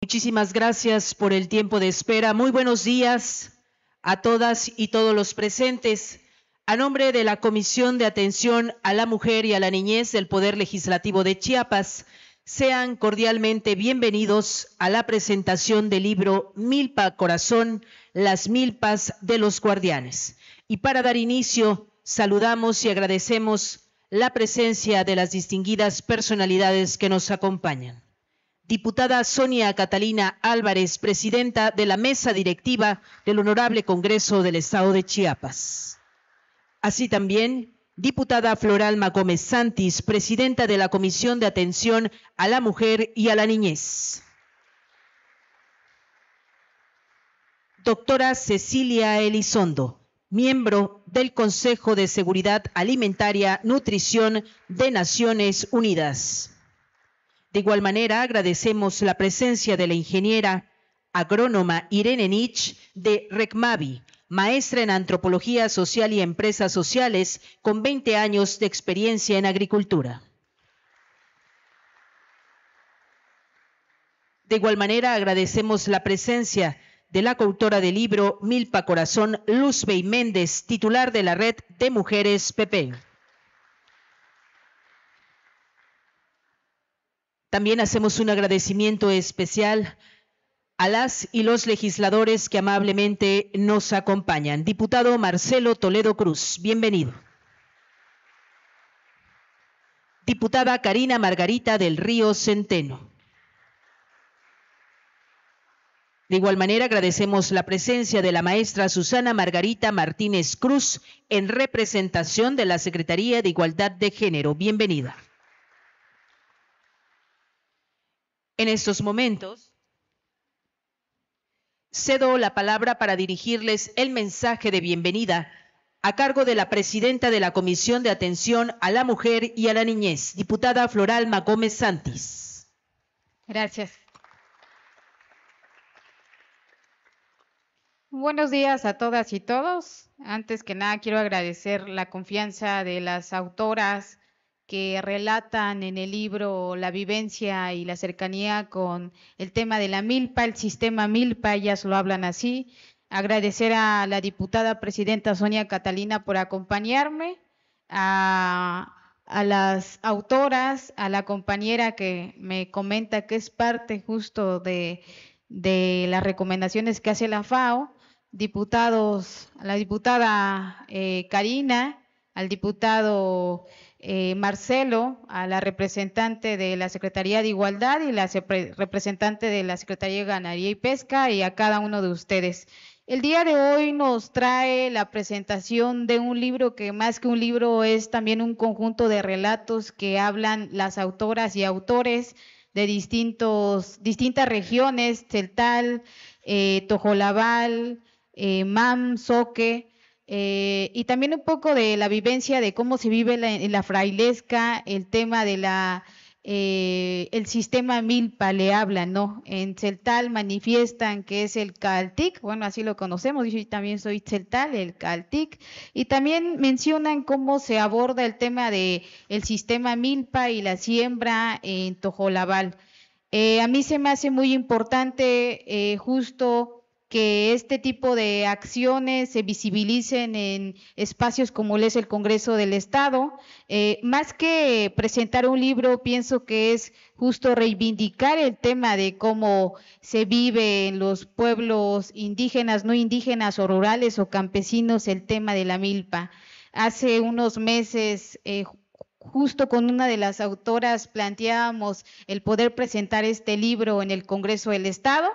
Muchísimas gracias por el tiempo de espera. Muy buenos días a todas y todos los presentes. A nombre de la Comisión de Atención a la Mujer y a la Niñez del Poder Legislativo de Chiapas, sean cordialmente bienvenidos a la presentación del libro Milpa Corazón, las milpas de los guardianes. Y para dar inicio, saludamos y agradecemos la presencia de las distinguidas personalidades que nos acompañan diputada Sonia Catalina Álvarez, presidenta de la mesa directiva del Honorable Congreso del Estado de Chiapas. Así también, diputada Floralma Gómez Santis, presidenta de la Comisión de Atención a la Mujer y a la Niñez. Doctora Cecilia Elizondo, miembro del Consejo de Seguridad Alimentaria Nutrición de Naciones Unidas. De igual manera, agradecemos la presencia de la ingeniera agrónoma Irene Nitsch de RECMAVI, maestra en antropología social y empresas sociales con 20 años de experiencia en agricultura. De igual manera, agradecemos la presencia de la coautora del libro Milpa Corazón, Bey Méndez, titular de la red de mujeres PP. También hacemos un agradecimiento especial a las y los legisladores que amablemente nos acompañan. Diputado Marcelo Toledo Cruz, bienvenido. Diputada Karina Margarita del Río Centeno. De igual manera, agradecemos la presencia de la maestra Susana Margarita Martínez Cruz en representación de la Secretaría de Igualdad de Género. Bienvenida. En estos momentos, cedo la palabra para dirigirles el mensaje de bienvenida a cargo de la presidenta de la Comisión de Atención a la Mujer y a la Niñez, diputada Floralma Gómez Santis. Gracias. Buenos días a todas y todos. Antes que nada, quiero agradecer la confianza de las autoras que relatan en el libro la vivencia y la cercanía con el tema de la milpa, el sistema milpa, ellas lo hablan así. Agradecer a la diputada presidenta Sonia Catalina por acompañarme, a, las autoras, a la compañera que me comenta que es parte justo de, las recomendaciones que hace la FAO, diputados, a la diputada eh, Karina, al diputado... Eh, Marcelo, a la representante de la Secretaría de Igualdad y la representante de la Secretaría de Ganadería y Pesca y a cada uno de ustedes. El día de hoy nos trae la presentación de un libro que más que un libro es también un conjunto de relatos que hablan las autoras y autores de distintos, distintas regiones, Celtal, eh, Tojolabal, eh, Mam, Soque, eh, y también un poco de la vivencia de cómo se vive la, la frailesca, el tema de la eh, el sistema milpa le habla, ¿no? En Celtal manifiestan que es el Caltic, bueno, así lo conocemos, yo también soy Celtal, el Caltic, y también mencionan cómo se aborda el tema de el sistema milpa y la siembra en Tojolabal. Eh, a mí se me hace muy importante justo que este tipo de acciones se visibilicen en espacios como es el Congreso del Estado. Eh, más que presentar un libro, pienso que es justo reivindicar el tema de cómo se vive en los pueblos indígenas, no indígenas o rurales o campesinos el tema de la milpa. Hace unos meses... Eh, justo con una de las autoras planteábamos el poder presentar este libro en el Congreso del Estado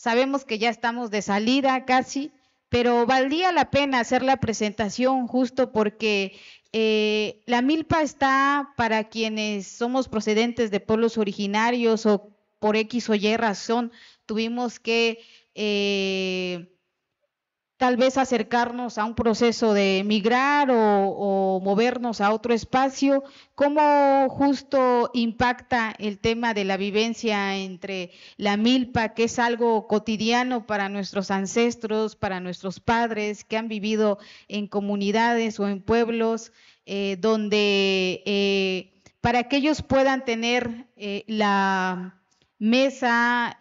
Sabemos que ya estamos de salida casi, pero valdría la pena hacer la presentación justo porque eh, la milpa está para quienes somos procedentes de pueblos originarios o por X o Y razón tuvimos que eh, tal vez acercarnos a un proceso de emigrar o, movernos a otro espacio, cómo justo impacta el tema de la vivencia entre la milpa, que es algo cotidiano para nuestros ancestros, para nuestros padres que han vivido en comunidades o en pueblos eh, donde eh, para que ellos puedan tener eh, la mesa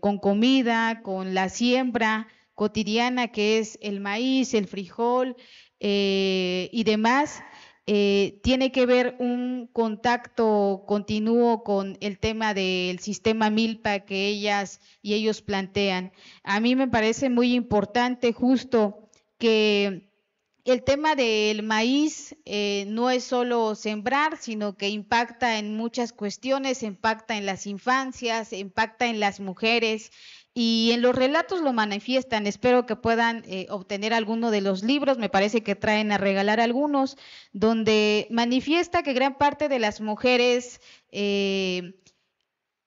con comida, con la siembra, cotidiana que es el maíz, el frijol eh, y demás, eh, tiene que ver un contacto continuo con el tema del sistema Milpa que ellas y ellos plantean. A mí me parece muy importante justo que el tema del maíz eh, no es solo sembrar, sino que impacta en muchas cuestiones, impacta en las infancias, impacta en las mujeres, y en los relatos lo manifiestan. Espero que puedan eh, obtener alguno de los libros, me parece que traen a regalar algunos, donde manifiesta que gran parte de las mujeres eh,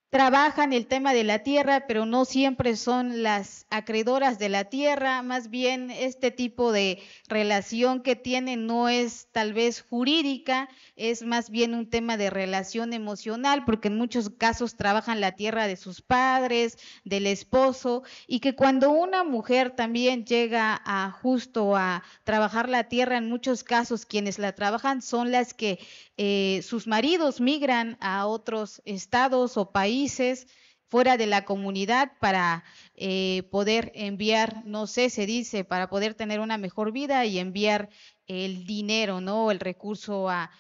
trabajan el tema de la tierra, pero no siempre son las acreedoras de la tierra, más bien este tipo de relación que tienen no es tal vez jurídica, es más bien un tema de relación emocional, porque en muchos casos trabajan la tierra de sus padres, del esposo, y que cuando una mujer también llega a justo a trabajar la tierra, en muchos casos quienes la trabajan son las que eh, sus maridos migran a otros estados o países, fuera de la comunidad para eh, poder enviar, no sé, se dice, para poder tener una mejor vida y enviar el dinero, ¿no? El recurso a,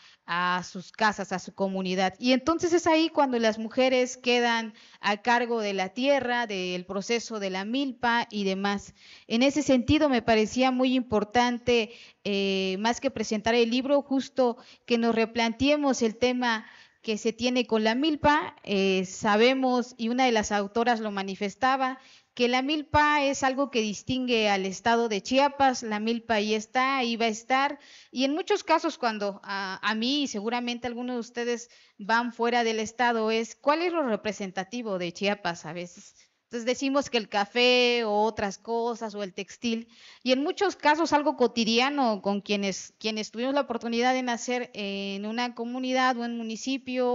sus casas, a su comunidad. Y entonces es ahí cuando las mujeres quedan a cargo de la tierra, del proceso de la milpa y demás. En ese sentido me parecía muy importante, eh, más que presentar el libro, justo que nos replanteemos el tema que se tiene con la milpa. Eh, sabemos, y una de las autoras lo manifestaba, que la milpa es algo que distingue al estado de Chiapas, la milpa ahí está, ahí va a estar, y en muchos casos cuando a, ah, a mí y seguramente algunos de ustedes van fuera del estado es cuál es lo representativo de Chiapas a veces entonces decimos que el café o otras cosas o el textil, y en muchos casos algo cotidiano con quienes, quienes tuvimos la oportunidad de nacer en una comunidad o en municipio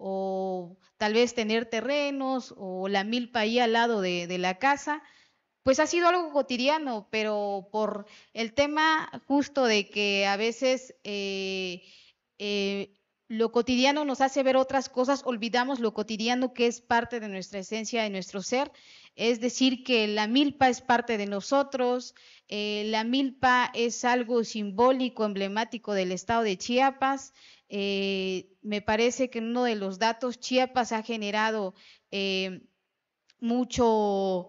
o, tal vez tener terrenos o la milpa ahí al lado de, la casa, pues ha sido algo cotidiano, pero por el tema justo de que a veces eh, eh, lo cotidiano nos hace ver otras cosas, olvidamos lo cotidiano que es parte de nuestra esencia, de nuestro ser. Es decir, que la milpa es parte de nosotros, eh, la milpa es algo simbólico, emblemático del estado de Chiapas. Eh, me parece que uno de los datos, Chiapas ha generado eh, mucho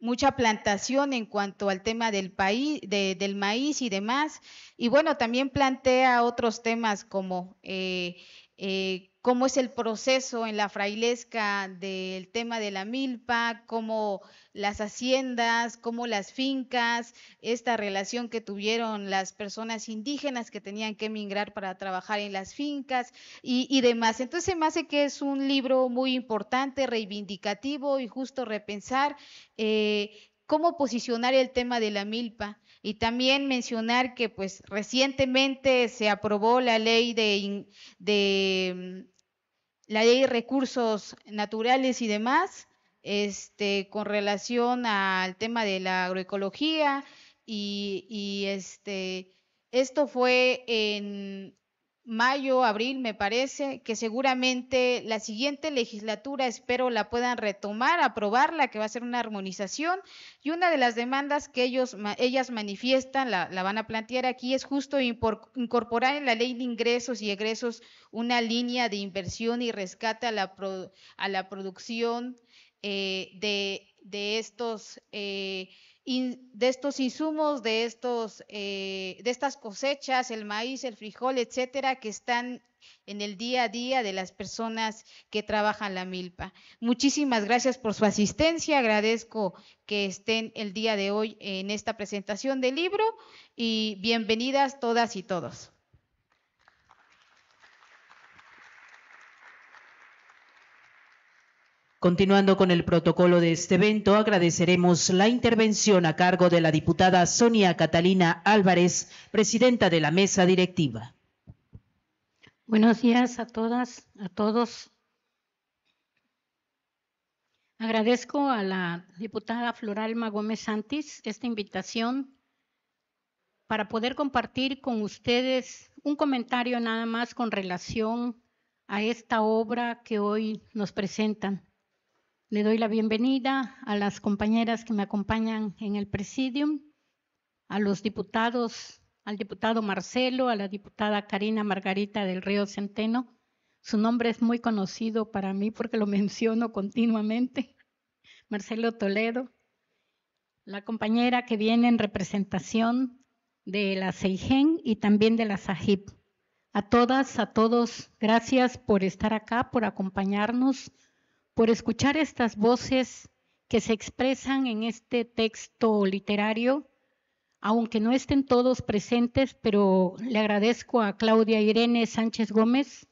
mucha plantación en cuanto al tema del país, del maíz y demás. Y bueno, también plantea otros temas como eh, eh, cómo es el proceso en la frailesca del tema de la milpa, cómo las haciendas, cómo las fincas, esta relación que tuvieron las personas indígenas que tenían que emigrar para trabajar en las fincas y, demás. Entonces me hace que es un libro muy importante, reivindicativo y justo repensar eh, cómo posicionar el tema de la milpa y también mencionar que pues recientemente se aprobó la ley de, mm, la ley de recursos naturales y demás, este, con relación al tema de la agroecología y, y este, esto fue en, mayo, abril, me parece, que seguramente la siguiente legislatura espero la puedan retomar, aprobarla, que va a ser una armonización. Y una de las demandas que ellos, ellas manifiestan, la, van a plantear aquí, es justo incorporar en la ley de ingresos y egresos una línea de inversión y rescate a la, producción eh, de, estos... Eh, de estos insumos, de, estos, eh, de estas cosechas, el maíz, el frijol, etcétera, que están en el día a día de las personas que trabajan la milpa. Muchísimas gracias por su asistencia, agradezco que estén el día de hoy en esta presentación del libro y bienvenidas todas y todos. Continuando con el protocolo de este evento, agradeceremos la intervención a cargo de la diputada Sonia Catalina Álvarez, presidenta de la mesa directiva. Buenos días a todas, a todos. Agradezco a la diputada Floralma Gómez Santis esta invitación para poder compartir con ustedes un comentario nada más con relación a esta obra que hoy nos presentan. Le doy la bienvenida a las compañeras que me acompañan en el presidium, a los diputados, al diputado Marcelo, a la diputada Karina Margarita del Río Centeno. Su nombre es muy conocido para mí porque lo menciono continuamente. Marcelo Toledo, la compañera que viene en representación de la CEIGEN y también de la SAGIP. A todas, a todos, gracias por estar acá, por acompañarnos, por escuchar estas voces que se expresan en este texto literario, aunque no estén todos presentes, pero le agradezco a Claudia Irene Sánchez Gómez,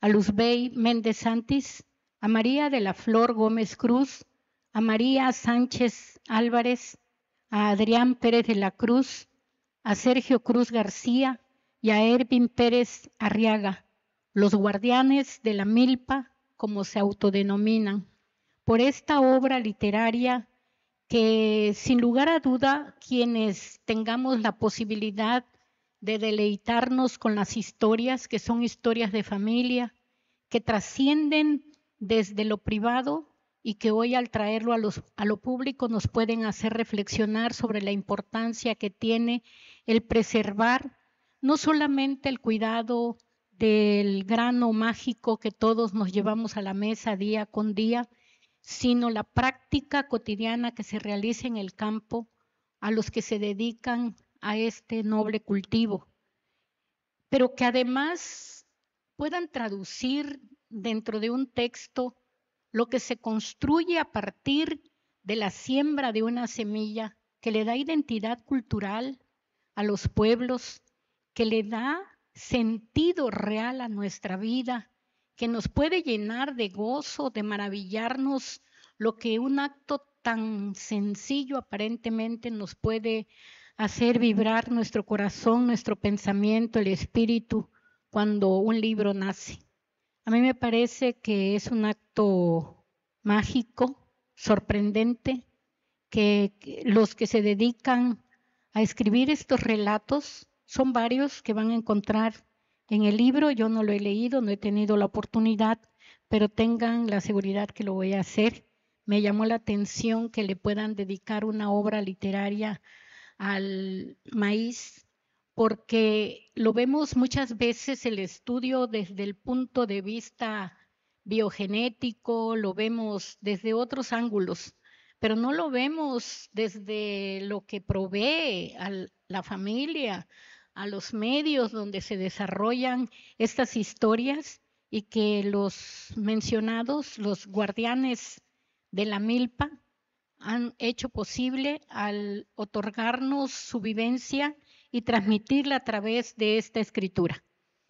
a Luzbey Méndez Santis, a María de la Flor Gómez Cruz, a María Sánchez Álvarez, a Adrián Pérez de la Cruz, a Sergio Cruz García y a Ervin Pérez Arriaga, los guardianes de la Milpa como se autodenominan, por esta obra literaria que sin lugar a duda quienes tengamos la posibilidad de deleitarnos con las historias, que son historias de familia, que trascienden desde lo privado y que hoy al traerlo a, los, a lo público nos pueden hacer reflexionar sobre la importancia que tiene el preservar no solamente el cuidado del grano mágico que todos nos llevamos a la mesa día con día, sino la práctica cotidiana que se realiza en el campo a los que se dedican a este noble cultivo, pero que además puedan traducir dentro de un texto lo que se construye a partir de la siembra de una semilla que le da identidad cultural a los pueblos, que le da sentido real a nuestra vida, que nos puede llenar de gozo, de maravillarnos lo que un acto tan sencillo aparentemente nos puede hacer vibrar nuestro corazón, nuestro pensamiento, el espíritu, cuando un libro nace. A mí me parece que es un acto mágico, sorprendente, que los que se dedican a escribir estos relatos son varios que van a encontrar en el libro. Yo no lo he leído, no he tenido la oportunidad, pero tengan la seguridad que lo voy a hacer. Me llamó la atención que le puedan dedicar una obra literaria al maíz, porque lo vemos muchas veces el estudio desde el punto de vista biogenético, lo vemos desde otros ángulos, pero no lo vemos desde lo que provee a la familia, a los medios donde se desarrollan estas historias y que los mencionados, los guardianes de la milpa, han hecho posible al otorgarnos su vivencia y transmitirla a través de esta escritura.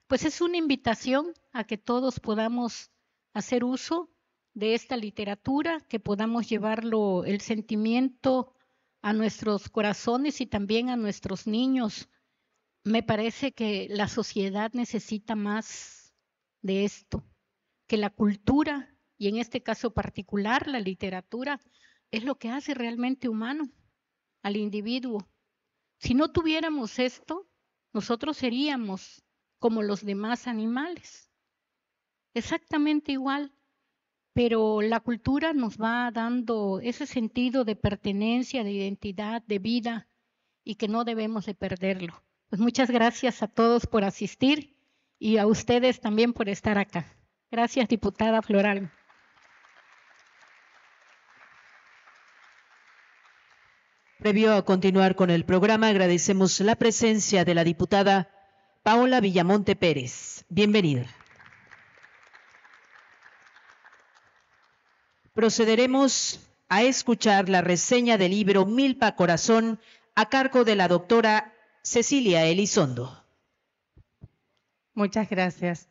Pues es una invitación a que todos podamos hacer uso de esta literatura, que podamos llevarlo el sentimiento a nuestros corazones y también a nuestros niños, me parece que la sociedad necesita más de esto, que la cultura, y en este caso particular la literatura, es lo que hace realmente humano al individuo. Si no tuviéramos esto, nosotros seríamos como los demás animales, exactamente igual, pero la cultura nos va dando ese sentido de pertenencia, de identidad, de vida, y que no debemos de perderlo. Pues muchas gracias a todos por asistir y a ustedes también por estar acá. Gracias, diputada Floral. Previo a continuar con el programa, agradecemos la presencia de la diputada Paola Villamonte Pérez. Bienvenida. Procederemos a escuchar la reseña del libro Milpa Corazón a cargo de la doctora Cecilia Elizondo. Muchas gracias.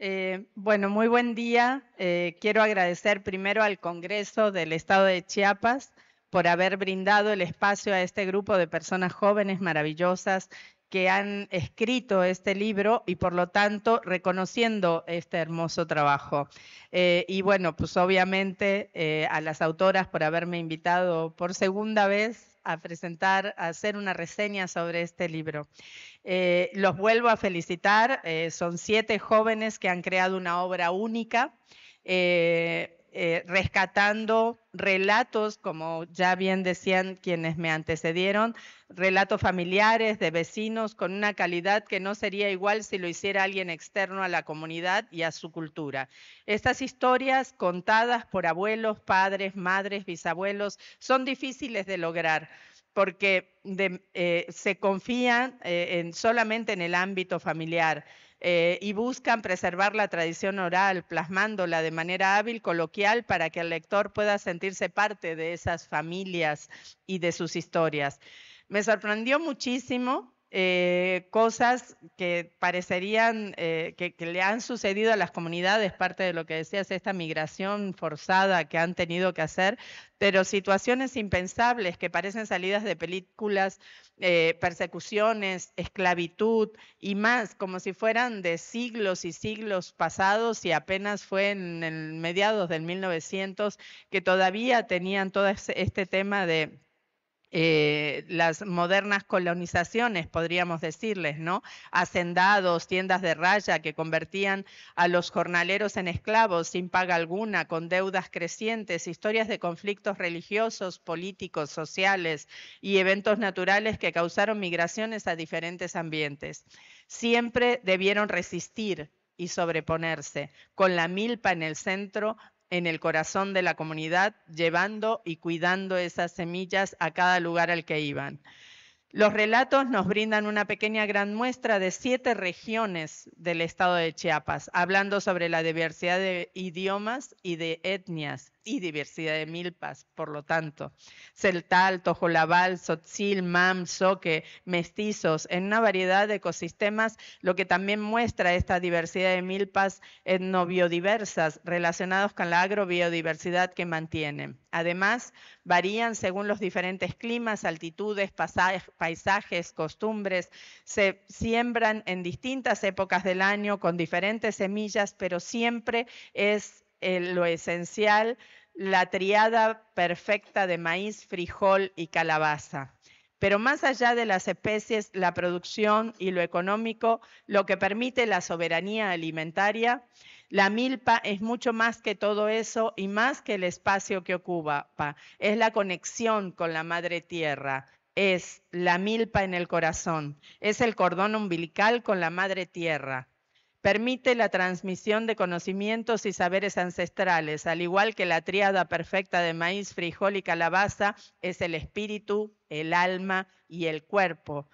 Eh, bueno, muy buen día. Eh, quiero agradecer primero al Congreso del Estado de Chiapas por haber brindado el espacio a este grupo de personas jóvenes maravillosas que han escrito este libro y por lo tanto reconociendo este hermoso trabajo. Eh, y bueno, pues obviamente eh, a las autoras por haberme invitado por segunda vez a presentar, a hacer una reseña sobre este libro. Eh, los vuelvo a felicitar, son siete jóvenes que han creado una obra única. Eh, rescatando relatos, como ya bien decían quienes me antecedieron, relatos familiares, de vecinos, con una calidad que no sería igual si lo hiciera alguien externo a la comunidad y a su cultura. Estas historias contadas por abuelos, padres, madres, bisabuelos, son difíciles de lograr porque eh, se confían eh, solamente en el ámbito familiar eh, y buscan preservar la tradición oral, plasmándola de manera hábil, coloquial, para que el lector pueda sentirse parte de esas familias y de sus historias. Me sorprendió muchísimo eh, cosas que parecerían eh, que, le han sucedido a las comunidades, parte de lo que decías, esta migración forzada que han tenido que hacer, pero situaciones impensables que parecen salidas de películas, eh, persecuciones, esclavitud y más, como si fueran de siglos y siglos pasados y apenas fue en mediados del 1900 que todavía tenían todo este tema de eh, las modernas colonizaciones, podríamos decirles, ¿no? Hacendados, tiendas de raya que convertían a los jornaleros en esclavos sin paga alguna, con deudas crecientes, historias de conflictos religiosos, políticos, sociales y eventos naturales que causaron migraciones a diferentes ambientes. Siempre debieron resistir, y sobreponerse, con la milpa en el centro en el corazón de la comunidad, llevando y cuidando esas semillas a cada lugar al que iban. Los relatos nos brindan una pequeña gran muestra de siete regiones del estado de Chiapas, hablando sobre la diversidad de idiomas y de etnias y diversidad de milpas, por lo tanto. Celtal, Tojolabal, Sotzil, Mam, Soque, mestizos, en una variedad de ecosistemas, lo que también muestra esta diversidad de milpas etnobiodiversas relacionados con la agrobiodiversidad que mantienen. Además, varían según los diferentes climas, altitudes, paisajes, costumbres. Se siembran en distintas épocas del año con diferentes semillas, pero siempre es eh, lo esencial la triada perfecta de maíz, frijol y calabaza. Pero más allá de las especies, la producción y lo económico, lo que permite la soberanía alimentaria la milpa es mucho más que todo eso y más que el espacio que ocupa. Es la conexión con la madre tierra, es la milpa en el corazón, es el cordón umbilical con la madre tierra. Permite la transmisión de conocimientos y saberes ancestrales, al igual que la triada perfecta de maíz, frijol y calabaza es el espíritu, el alma y el cuerpo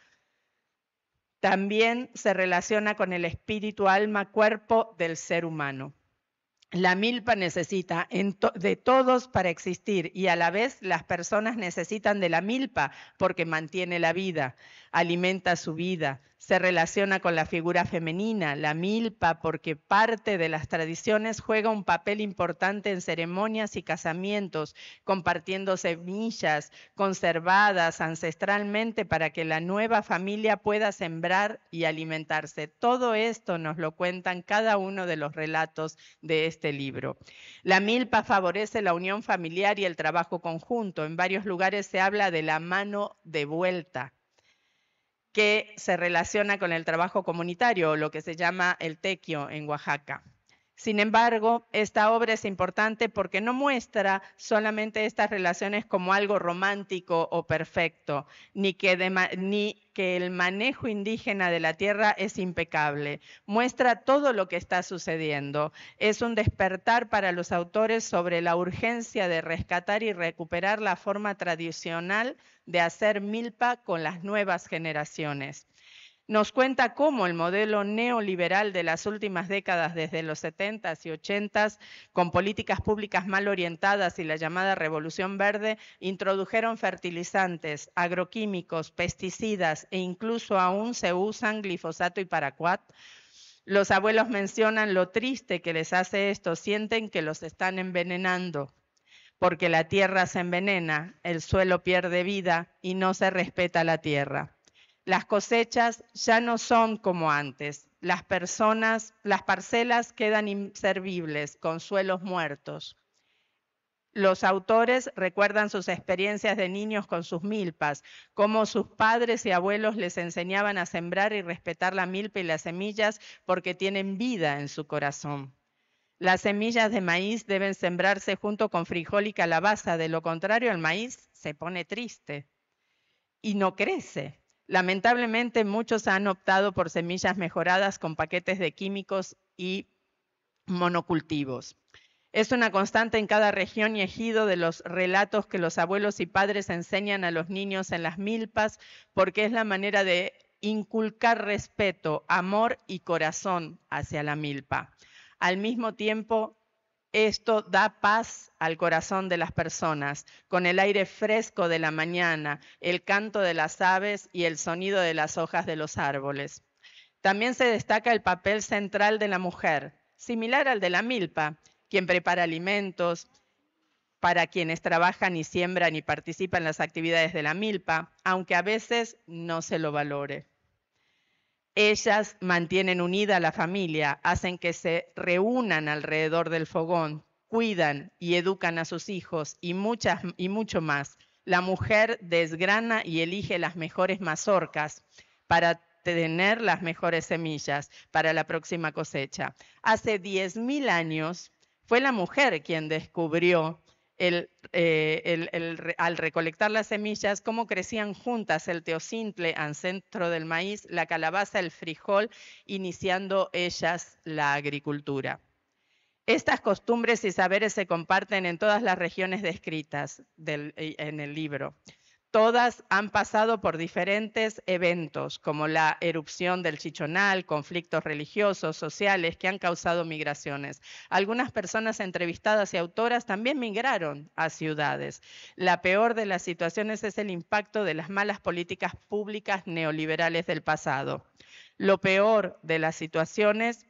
también se relaciona con el espíritu, alma, cuerpo del ser humano. La milpa necesita de todos para existir y a la vez las personas necesitan de la milpa porque mantiene la vida, alimenta su vida, se relaciona con la figura femenina, la milpa, porque parte de las tradiciones juega un papel importante en ceremonias y casamientos, compartiendo semillas conservadas ancestralmente para que la nueva familia pueda sembrar y alimentarse. Todo esto nos lo cuentan cada uno de los relatos de este libro. La milpa favorece la unión familiar y el trabajo conjunto. En varios lugares se habla de la mano de vuelta que se relaciona con el trabajo comunitario, lo que se llama el tequio en Oaxaca. Sin embargo, esta obra es importante porque no muestra solamente estas relaciones como algo romántico o perfecto, ni que, ni que el manejo indígena de la tierra es impecable. Muestra todo lo que está sucediendo. Es un despertar para los autores sobre la urgencia de rescatar y recuperar la forma tradicional de hacer milpa con las nuevas generaciones. Nos cuenta cómo el modelo neoliberal de las últimas décadas, desde los 70s y 80s, con políticas públicas mal orientadas y la llamada revolución verde, introdujeron fertilizantes, agroquímicos, pesticidas e incluso aún se usan glifosato y paraquat los abuelos mencionan lo triste que les hace esto, sienten que los están envenenando, porque la tierra se envenena, el suelo pierde vida y no se respeta la tierra. Las cosechas ya no son como antes. Las personas, las parcelas quedan inservibles, con suelos muertos. Los autores recuerdan sus experiencias de niños con sus milpas, cómo sus padres y abuelos les enseñaban a sembrar y respetar la milpa y las semillas porque tienen vida en su corazón. Las semillas de maíz deben sembrarse junto con frijol y calabaza, de lo contrario el maíz se pone triste y no crece. Lamentablemente muchos han optado por semillas mejoradas con paquetes de químicos y monocultivos. Es una constante en cada región y ejido de los relatos que los abuelos y padres enseñan a los niños en las milpas, porque es la manera de inculcar respeto, amor y corazón hacia la milpa. Al mismo tiempo, esto da paz al corazón de las personas, con el aire fresco de la mañana, el canto de las aves y el sonido de las hojas de los árboles. También se destaca el papel central de la mujer, similar al de la milpa, quien prepara alimentos para quienes trabajan y siembran y participan en las actividades de la milpa, aunque a veces no se lo valore. Ellas mantienen unida a la familia, hacen que se reúnan alrededor del fogón, cuidan y educan a sus hijos y, muchas, y mucho más. La mujer desgrana y elige las mejores mazorcas para tener las mejores semillas para la próxima cosecha. Hace 10.000 años fue la mujer quien descubrió eh, al recolectar las semillas, cómo crecían juntas el teocintle, centro del maíz, la calabaza, el frijol, iniciando ellas la agricultura. Estas costumbres y saberes se comparten en todas las regiones descritas eh, en el libro. Todas han pasado por diferentes eventos, como la erupción del Chichonal, conflictos religiosos, sociales, que han causado migraciones. Algunas personas entrevistadas y autoras también migraron a ciudades. La peor de las situaciones es el impacto de las malas políticas públicas neoliberales del pasado. Lo peor de las situaciones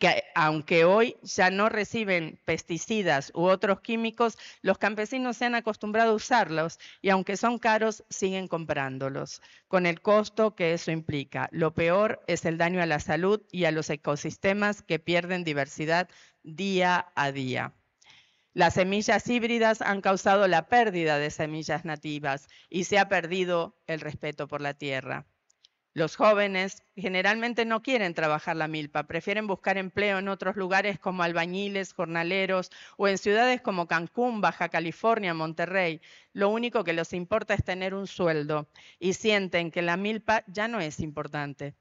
eh, aunque hoy ya no reciben pesticidas u otros químicos, los campesinos se han acostumbrado a usarlos y aunque son caros, siguen comprándolos, con el costo que eso implica. Lo peor es el daño a la salud y a los ecosistemas que pierden diversidad día a día. Las semillas híbridas han causado la pérdida de semillas nativas y se ha perdido el respeto por la tierra. Los jóvenes generalmente no quieren trabajar la milpa, prefieren buscar empleo en otros lugares como albañiles, jornaleros o en ciudades como Cancún, Baja California, Monterrey. Lo único que les importa es tener un sueldo y sienten que la milpa ya no es importante.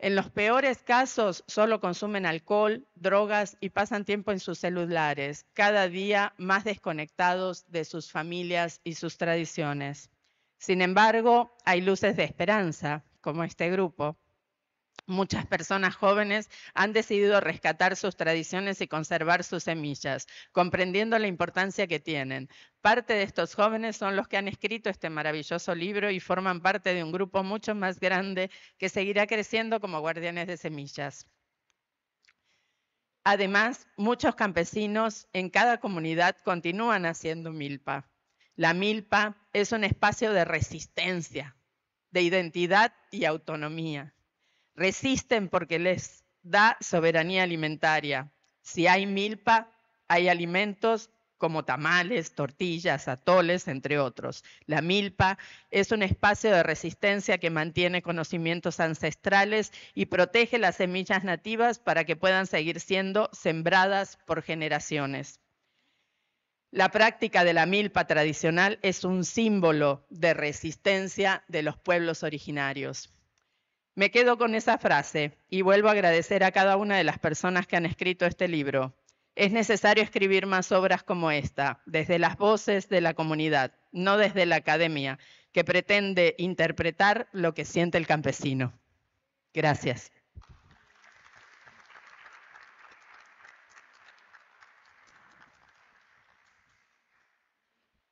En los peores casos, solo consumen alcohol, drogas y pasan tiempo en sus celulares, cada día más desconectados de sus familias y sus tradiciones. Sin embargo, hay luces de esperanza como este grupo. Muchas personas jóvenes han decidido rescatar sus tradiciones y conservar sus semillas, comprendiendo la importancia que tienen. Parte de estos jóvenes son los que han escrito este maravilloso libro y forman parte de un grupo mucho más grande que seguirá creciendo como guardianes de semillas. Además, muchos campesinos en cada comunidad continúan haciendo milpa. La milpa es un espacio de resistencia, de identidad y autonomía. Resisten porque les da soberanía alimentaria. Si hay milpa, hay alimentos como tamales, tortillas, atoles, entre otros. La milpa es un espacio de resistencia que mantiene conocimientos ancestrales y protege las semillas nativas para que puedan seguir siendo sembradas por generaciones. La práctica de la milpa tradicional es un símbolo de resistencia de los pueblos originarios. Me quedo con esa frase y vuelvo a agradecer a cada una de las personas que han escrito este libro. Es necesario escribir más obras como esta, desde las voces de la comunidad, no desde la academia, que pretende interpretar lo que siente el campesino. Gracias.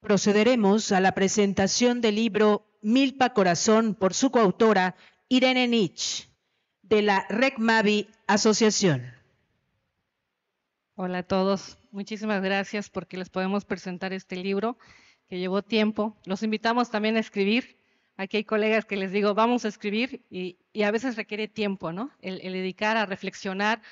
Procederemos a la presentación del libro Milpa Corazón por su coautora Irene Nietzsche de la RECMAVI Asociación. Hola a todos, muchísimas gracias porque les podemos presentar este libro que llevó tiempo. Los invitamos también a escribir. Aquí hay colegas que les digo, vamos a escribir y, a veces requiere tiempo, ¿no? el dedicar a reflexionar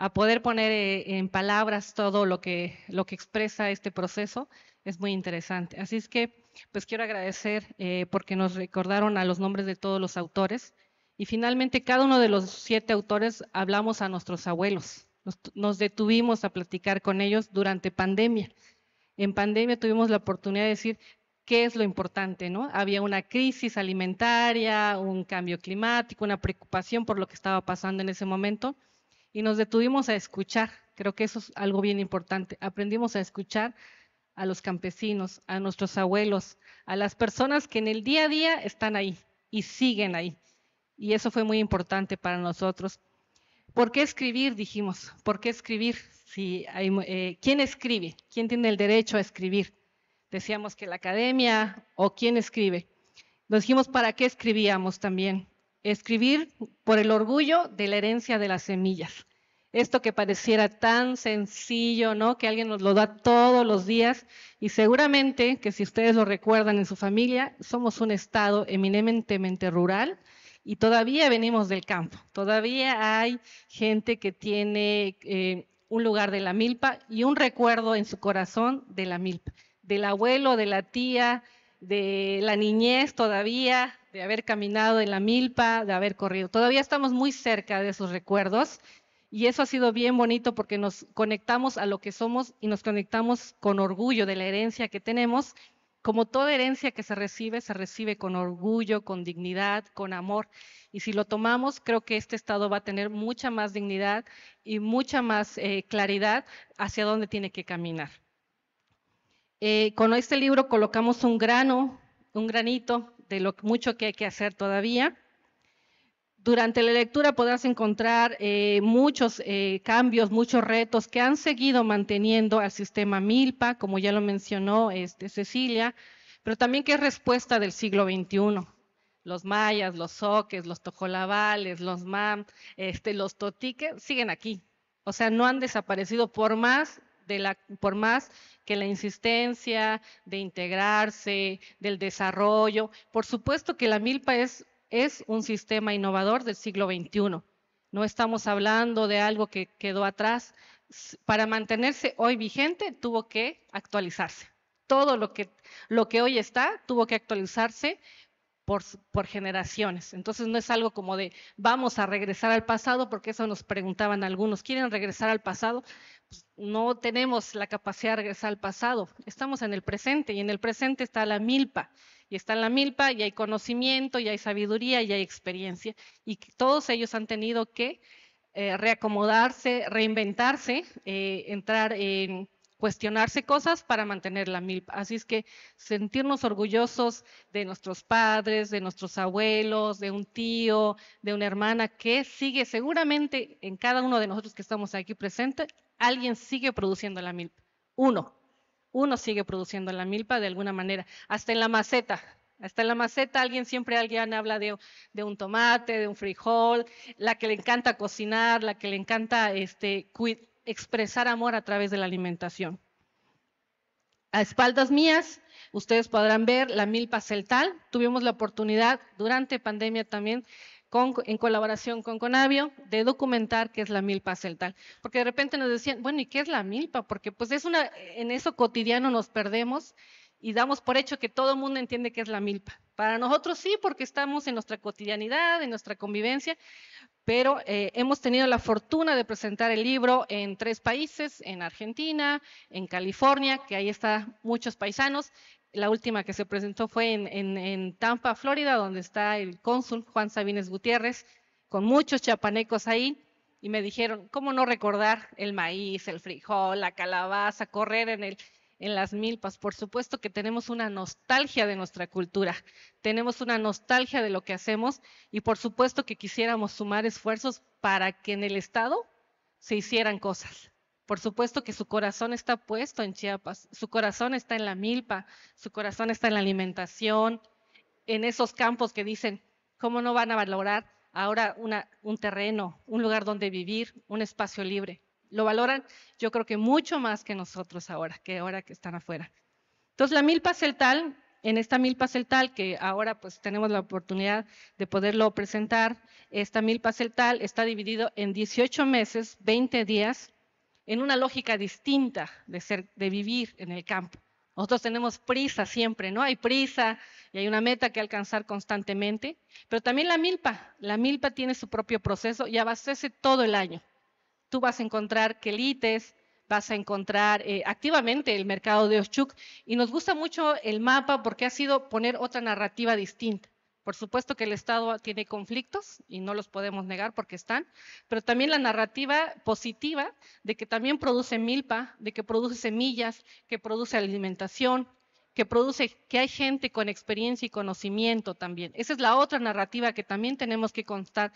a poder poner eh, en palabras todo lo que, lo que expresa este proceso es muy interesante. Así es que, pues quiero agradecer eh, porque nos recordaron a los nombres de todos los autores. Y finalmente, cada uno de los siete autores hablamos a nuestros abuelos. Nos, nos detuvimos a platicar con ellos durante pandemia. En pandemia tuvimos la oportunidad de decir qué es lo importante, ¿no? Había una crisis alimentaria, un cambio climático, una preocupación por lo que estaba pasando en ese momento y nos detuvimos a escuchar. Creo que eso es algo bien importante. Aprendimos a escuchar a los campesinos, a nuestros abuelos, a las personas que en el día a día están ahí y siguen ahí. Y eso fue muy importante para nosotros. ¿Por qué escribir? Dijimos, ¿por qué escribir? Si hay, eh, ¿Quién escribe? ¿Quién tiene el derecho a escribir? Decíamos que la academia o quién escribe. Nos dijimos, ¿para qué escribíamos también? escribir por el orgullo de la herencia de las semillas. Esto que pareciera tan sencillo, ¿no? Que alguien nos lo da todos los días y seguramente que si ustedes lo recuerdan en su familia, somos un estado eminentemente rural y todavía venimos del campo. Todavía hay gente que tiene eh, un lugar de la milpa y un recuerdo en su corazón de la milpa, del abuelo, de la tía, de la niñez todavía, de haber caminado en la milpa, de haber corrido. Todavía estamos muy cerca de esos recuerdos y eso ha sido bien bonito porque nos conectamos a lo que somos y nos conectamos con orgullo de la herencia que tenemos. Como toda herencia que se recibe, se recibe con orgullo, con dignidad, con amor. Y si lo tomamos, creo que este Estado va a tener mucha más dignidad y mucha más eh, claridad hacia dónde tiene que caminar. Eh, con este libro colocamos un grano, un granito de lo mucho que hay que hacer todavía. Durante la lectura podrás encontrar eh, muchos eh, cambios, muchos retos que han seguido manteniendo al sistema Milpa, como ya lo mencionó este, Cecilia, pero también que es respuesta del siglo XXI. Los mayas, los soques, los tojolabales, los mam, este, los totiques, siguen aquí. O sea, no han desaparecido por más por más que la insistencia de integrarse, del desarrollo, por supuesto que la milpa es, un sistema innovador del siglo XXI. No estamos hablando de algo que quedó atrás. Para mantenerse hoy vigente, tuvo que actualizarse. Todo lo que, lo que hoy está tuvo que actualizarse por, por, generaciones. Entonces no es algo como de vamos a regresar al pasado, porque eso nos preguntaban algunos, ¿quieren regresar al pasado? no tenemos la capacidad de regresar al pasado, estamos en el presente y en el presente está la milpa y está la milpa y hay conocimiento y hay sabiduría y hay experiencia y todos ellos han tenido que eh, reacomodarse, reinventarse, eh, entrar en cuestionarse cosas para mantener la milpa. Así es que sentirnos orgullosos de nuestros padres, de nuestros abuelos, de un tío, de una hermana que sigue seguramente en cada uno de nosotros que estamos aquí presentes alguien sigue produciendo la milpa. Uno, uno sigue produciendo la milpa de alguna manera, hasta en la maceta. Hasta en la maceta alguien siempre alguien habla de, un tomate, de un frijol, la que le encanta cocinar, la que le encanta este, expresar amor a través de la alimentación. A espaldas mías, ustedes podrán ver la milpa celtal. Tuvimos la oportunidad durante pandemia también en colaboración con Conabio de documentar qué es la milpa celtal. Porque de repente nos decían, bueno, ¿y qué es la milpa? Porque pues es una, en eso cotidiano nos perdemos y damos por hecho que todo el mundo entiende qué es la milpa. Para nosotros sí, porque estamos en nuestra cotidianidad, en nuestra convivencia, pero eh, hemos tenido la fortuna de presentar el libro en tres países, en Argentina, en California, que ahí están muchos paisanos, la última que se presentó fue en, en, Tampa, Florida, donde está el cónsul Juan Sabines Gutiérrez, con muchos chapanecos ahí, y me dijeron, ¿cómo no recordar el maíz, el frijol, la calabaza, correr en el, en las milpas. Por supuesto que tenemos una nostalgia de nuestra cultura, tenemos una nostalgia de lo que hacemos y por supuesto que quisiéramos sumar esfuerzos para que en el Estado se hicieran cosas. Por supuesto que su corazón está puesto en Chiapas, su corazón está en la milpa, su corazón está en la alimentación, en esos campos que dicen, ¿cómo no van a valorar ahora un terreno, un lugar donde vivir, un espacio libre? Lo valoran yo creo que mucho más que nosotros ahora, que ahora que están afuera. Entonces la milpa celtal, en esta milpa celtal que ahora pues tenemos la oportunidad de poderlo presentar, esta milpa celtal está dividido en 18 meses, 20 días, en una lógica distinta de, ser, de vivir en el campo. Nosotros tenemos prisa siempre, ¿no? Hay prisa y hay una meta que alcanzar constantemente, pero también la milpa, la milpa tiene su propio proceso y abastece todo el año. Tú vas a encontrar quelites, vas a encontrar eh, activamente el mercado de Oshchuk y nos gusta mucho el mapa porque ha sido poner otra narrativa distinta. Por supuesto que el Estado tiene conflictos y no los podemos negar porque están, pero también la narrativa positiva de que también produce milpa, de que produce semillas, que produce alimentación, que produce que hay gente con experiencia y conocimiento también. Esa es la otra narrativa que también tenemos que contar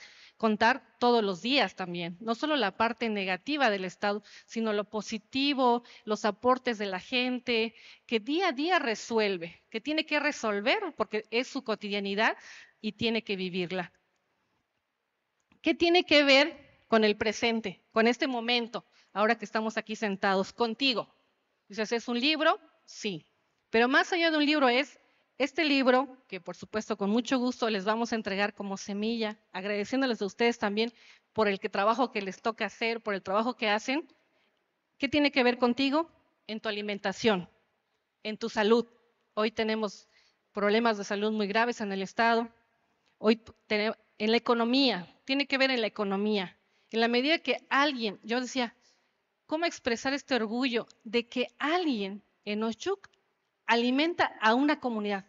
todos los días también. No solo la parte negativa del Estado, sino lo positivo, los aportes de la gente, que día a día resuelve, que tiene que resolver porque es su cotidianidad y tiene que vivirla. ¿Qué tiene que ver con el presente, con este momento, ahora que estamos aquí sentados, contigo? Dices, ¿es un libro? Sí. Pero más allá de un libro es este libro, que por supuesto con mucho gusto les vamos a entregar como semilla, agradeciéndoles a ustedes también por el que trabajo que les toca hacer, por el trabajo que hacen. ¿Qué tiene que ver contigo? En tu alimentación, en tu salud. Hoy tenemos problemas de salud muy graves en el Estado. Hoy tenemos, en la economía, tiene que ver en la economía. En la medida que alguien, yo decía, ¿cómo expresar este orgullo de que alguien en Ochuc alimenta a una comunidad.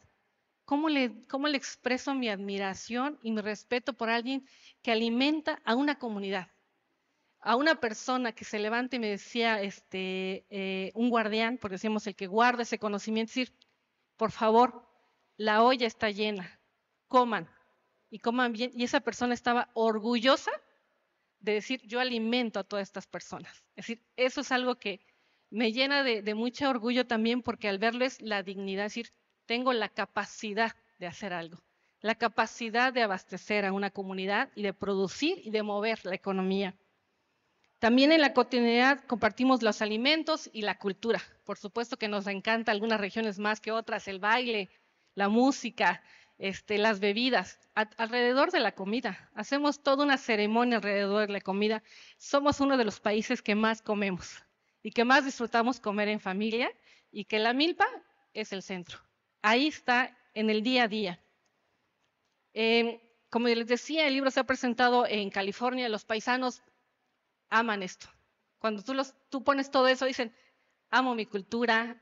¿Cómo le, expreso mi admiración y mi respeto por alguien que alimenta a una comunidad? a una persona que se levanta y me decía, este, eh, un guardián, porque decíamos el que guarda ese conocimiento, decir, por favor, la olla está llena, coman y coman bien. Y esa persona estaba orgullosa de decir, yo alimento a todas estas personas. Es decir, eso es algo que me llena de, mucho orgullo también porque al verles la dignidad, es decir, tengo la capacidad de hacer algo, la capacidad de abastecer a una comunidad y de producir y de mover la economía. También en la cotidianidad compartimos los alimentos y la cultura. Por supuesto que nos encanta algunas regiones más que otras, el baile, la música, este, las bebidas, alrededor de la comida. Hacemos toda una ceremonia alrededor de la comida. Somos uno de los países que más comemos y que más disfrutamos comer en familia y que la milpa es el centro. Ahí está en el día a día. Em, como les decía, el libro se ha presentado en California, los paisanos aman esto. Cuando tú, pones todo eso, dicen, amo mi cultura,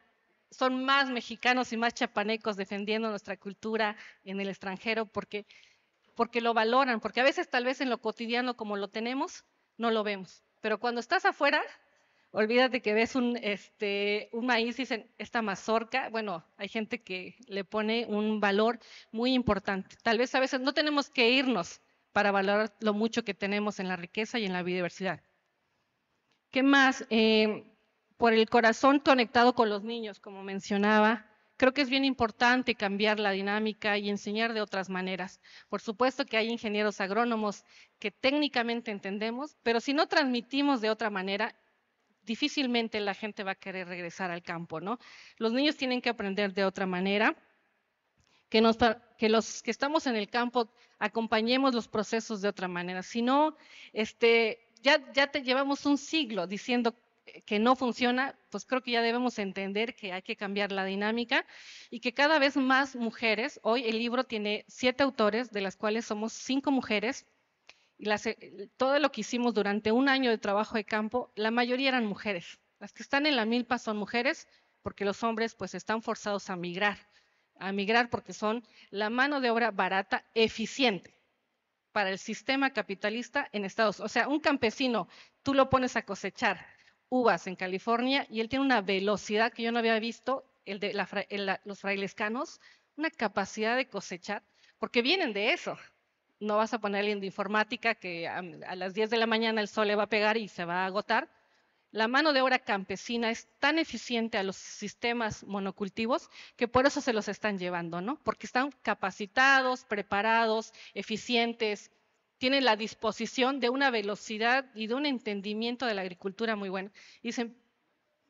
son más mexicanos y más chapanecos defendiendo nuestra cultura en el extranjero porque lo valoran, porque a veces tal vez en lo cotidiano como lo tenemos, no lo vemos. Pero cuando estás afuera, olvídate que ves un, este, maíz y esta mazorca, bueno, hay gente que le pone un valor muy importante. Tal vez a veces no tenemos que irnos para valorar lo mucho que tenemos en la riqueza y en la biodiversidad. ¿Qué más? Eh, por el corazón conectado con los niños, como mencionaba, creo que es bien importante cambiar la dinámica y enseñar de otras maneras. Por supuesto que hay ingenieros agrónomos que técnicamente entendemos, pero si no transmitimos de otra manera, difícilmente la gente va a querer regresar al campo, ¿no? Los niños tienen que aprender de otra manera, que, que los que estamos en el campo acompañemos los procesos de otra manera. Si no, este, ya, ya te llevamos un siglo diciendo que no funciona, pues creo que ya debemos entender que hay que cambiar la dinámica y que cada vez más mujeres, hoy el libro tiene siete autores, de las cuales somos cinco mujeres, eh, todo lo que hicimos durante un año de trabajo de campo, la mayoría eran mujeres. Las que están en la milpa son mujeres porque los hombres pues están forzados a migrar, a migrar porque son la mano de obra barata, eficiente para el sistema capitalista en Estados Unidos. O sea, un campesino, tú lo pones a cosechar uvas en California y él tiene una velocidad que yo no había visto, el de la, los frailescanos, una capacidad de cosechar, porque vienen de eso no vas a poner a alguien de informática que a, las 10 de la mañana el sol le va a pegar y se va a agotar. La mano de obra campesina es tan eficiente a los sistemas monocultivos que por eso se los están llevando, ¿no? Porque están capacitados, preparados, eficientes, tienen la disposición de una velocidad y de un entendimiento de la agricultura muy bueno. dicen,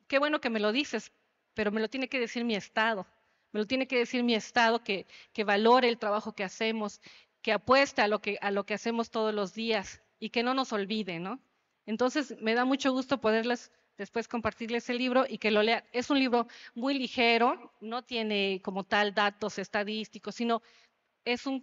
qué bueno que me lo dices, pero me lo tiene que decir mi Estado. Me lo tiene que decir mi Estado que valore el trabajo que hacemos, que apuesta a lo que, a lo que hacemos todos los días y que no nos olvide, ¿no? Entonces, me da mucho gusto poderles después compartirles el libro y que lo lean. Es un libro muy ligero, no tiene como tal datos estadísticos, sino es un,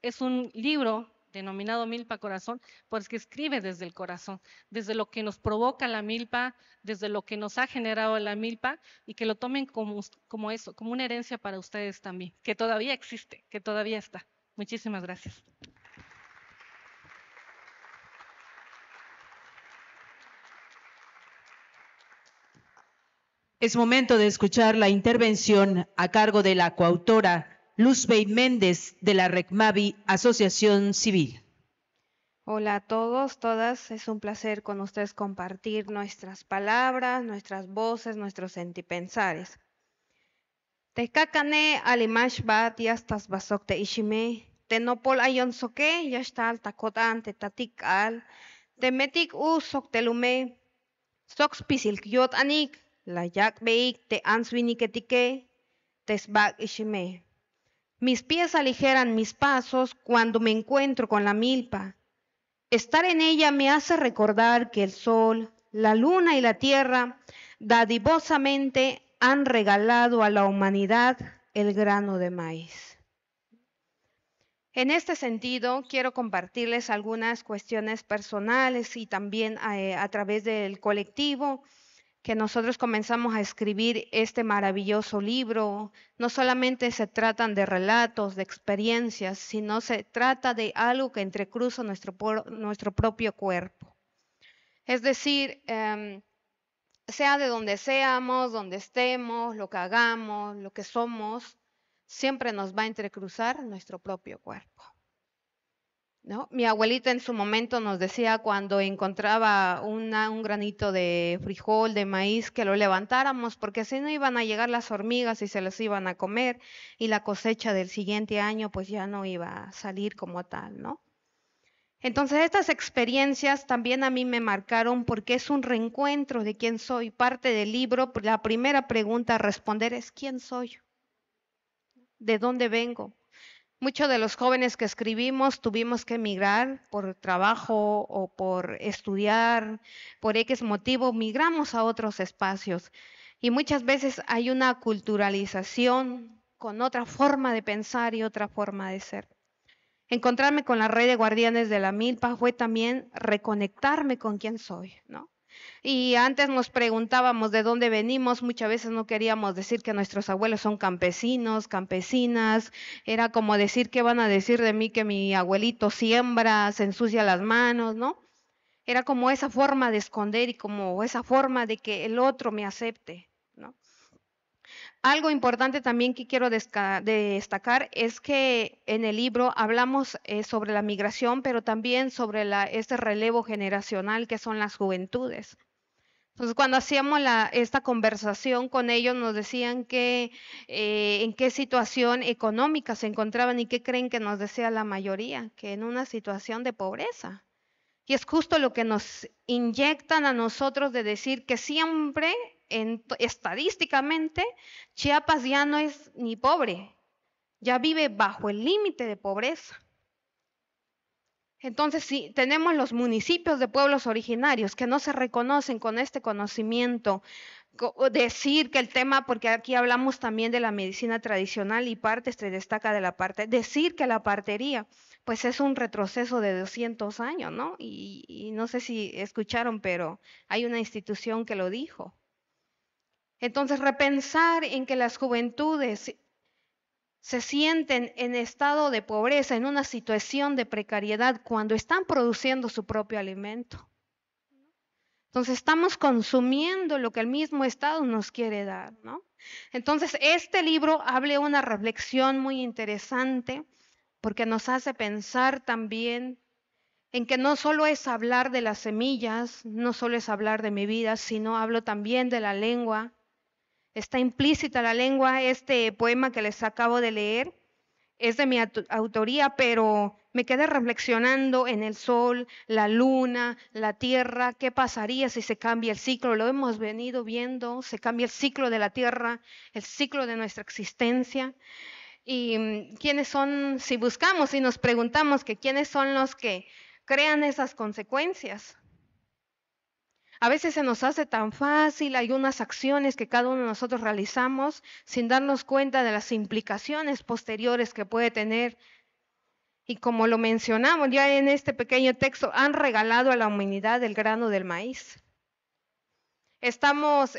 es un libro denominado Milpa Corazón, porque escribe desde el corazón, desde lo que nos provoca la milpa, desde lo que nos ha generado la milpa, y que lo tomen como, como eso, como una herencia para ustedes también, que todavía existe, que todavía está. Muchísimas gracias. Es momento de escuchar la intervención a cargo de la coautora Luz Bey Méndez de la RECMAVI Asociación Civil. Hola a todos, todas. Es un placer con ustedes compartir nuestras palabras, nuestras voces, nuestros sentipensares. Te alimash ba dias tas basok te ishime. Tenopol ayon soke yashtal takotan te tatik al. metik u sok telume. Soks pisil kyot anik. yak beik te answiniketike. Tesbak ishime. Mis pies aligeran mis pasos cuando me encuentro con la milpa. Estar en ella me hace recordar que el sol, la luna y la tierra dadivosamente han regalado a la humanidad el grano de maíz. En este sentido, quiero compartirles algunas cuestiones personales y también eh, a, través del colectivo que nosotros comenzamos a escribir este maravilloso libro. No solamente se tratan de relatos, de experiencias, sino se trata de algo que entrecruza nuestro, nuestro propio cuerpo. Es decir, em, sea de donde seamos, donde estemos, lo que hagamos, lo que somos, siempre nos va a entrecruzar nuestro propio cuerpo. ¿no? Mi abuelita en su momento nos decía cuando encontraba un granito de frijol, de maíz, que lo levantáramos, porque si no iban a llegar las hormigas y se los iban a comer, y la cosecha del siguiente año pues ya no iba a salir como tal, ¿no? Entonces estas experiencias también a mí me marcaron porque es un reencuentro de quién soy. Parte del libro, pues, la primera pregunta a responder es quién soy, de dónde vengo. Muchos de los jóvenes que escribimos tuvimos que emigrar por trabajo o por estudiar, por X motivo, migramos a otros espacios. Y muchas veces hay una culturalización con otra forma de pensar y otra forma de ser. Encontrarme con la red de guardianes de la milpa fue también reconectarme con quién soy, ¿no? Y antes nos preguntábamos de dónde venimos, muchas veces no queríamos decir que nuestros abuelos son campesinos, campesinas, era como decir qué van a decir de mí que mi abuelito siembra, se ensucia las manos, ¿no? Era como esa forma de esconder y como esa forma de que el otro me acepte. Algo importante también que quiero destacar es que en el libro hablamos eh, sobre la migración, pero también sobre la, este relevo generacional que son las juventudes. Entonces, cuando hacíamos la, esta conversación con ellos, nos decían que eh, en qué situación económica se encontraban y qué creen que nos decía la mayoría, que en una situación de pobreza. Y es justo lo que nos inyectan a nosotros de decir que siempre estadísticamente, Chiapas ya no es ni pobre, ya vive bajo el límite de pobreza. Entonces, si tenemos los municipios de pueblos originarios que no se reconocen con este conocimiento, decir que el tema, porque aquí hablamos también de la medicina tradicional y parte se destaca de la parte, decir que la partería, pues es un retroceso de 200 años, ¿no? y no sé si escucharon, pero hay una institución que lo dijo. Entonces, repensar en que las juventudes se sienten en estado de pobreza, en una situación de precariedad, cuando están produciendo su propio alimento. Entonces estamos consumiendo lo que el mismo Estado nos quiere dar, Entonces este libro hable una reflexión muy interesante porque nos hace pensar también en que no solo es hablar de las semillas, no solo es hablar de mi vida, sino hablo también de la lengua, Está implícita la lengua. Este poema que les acabo de leer es de mi autoría, pero me quedé reflexionando en el sol, la luna, la tierra, qué pasaría si se cambia el ciclo. Lo hemos venido viendo, se cambia el ciclo de la tierra, el ciclo de nuestra existencia. Y mm, quiénes son, si buscamos y nos preguntamos que quiénes son los que crean esas consecuencias. A veces se nos hace tan fácil hay unas acciones que cada uno de nosotros realizamos sin darnos cuenta de las implicaciones posteriores que puede tener. Y como lo mencionamos ya en este pequeño texto, han regalado a la humanidad el grano del maíz. Estamos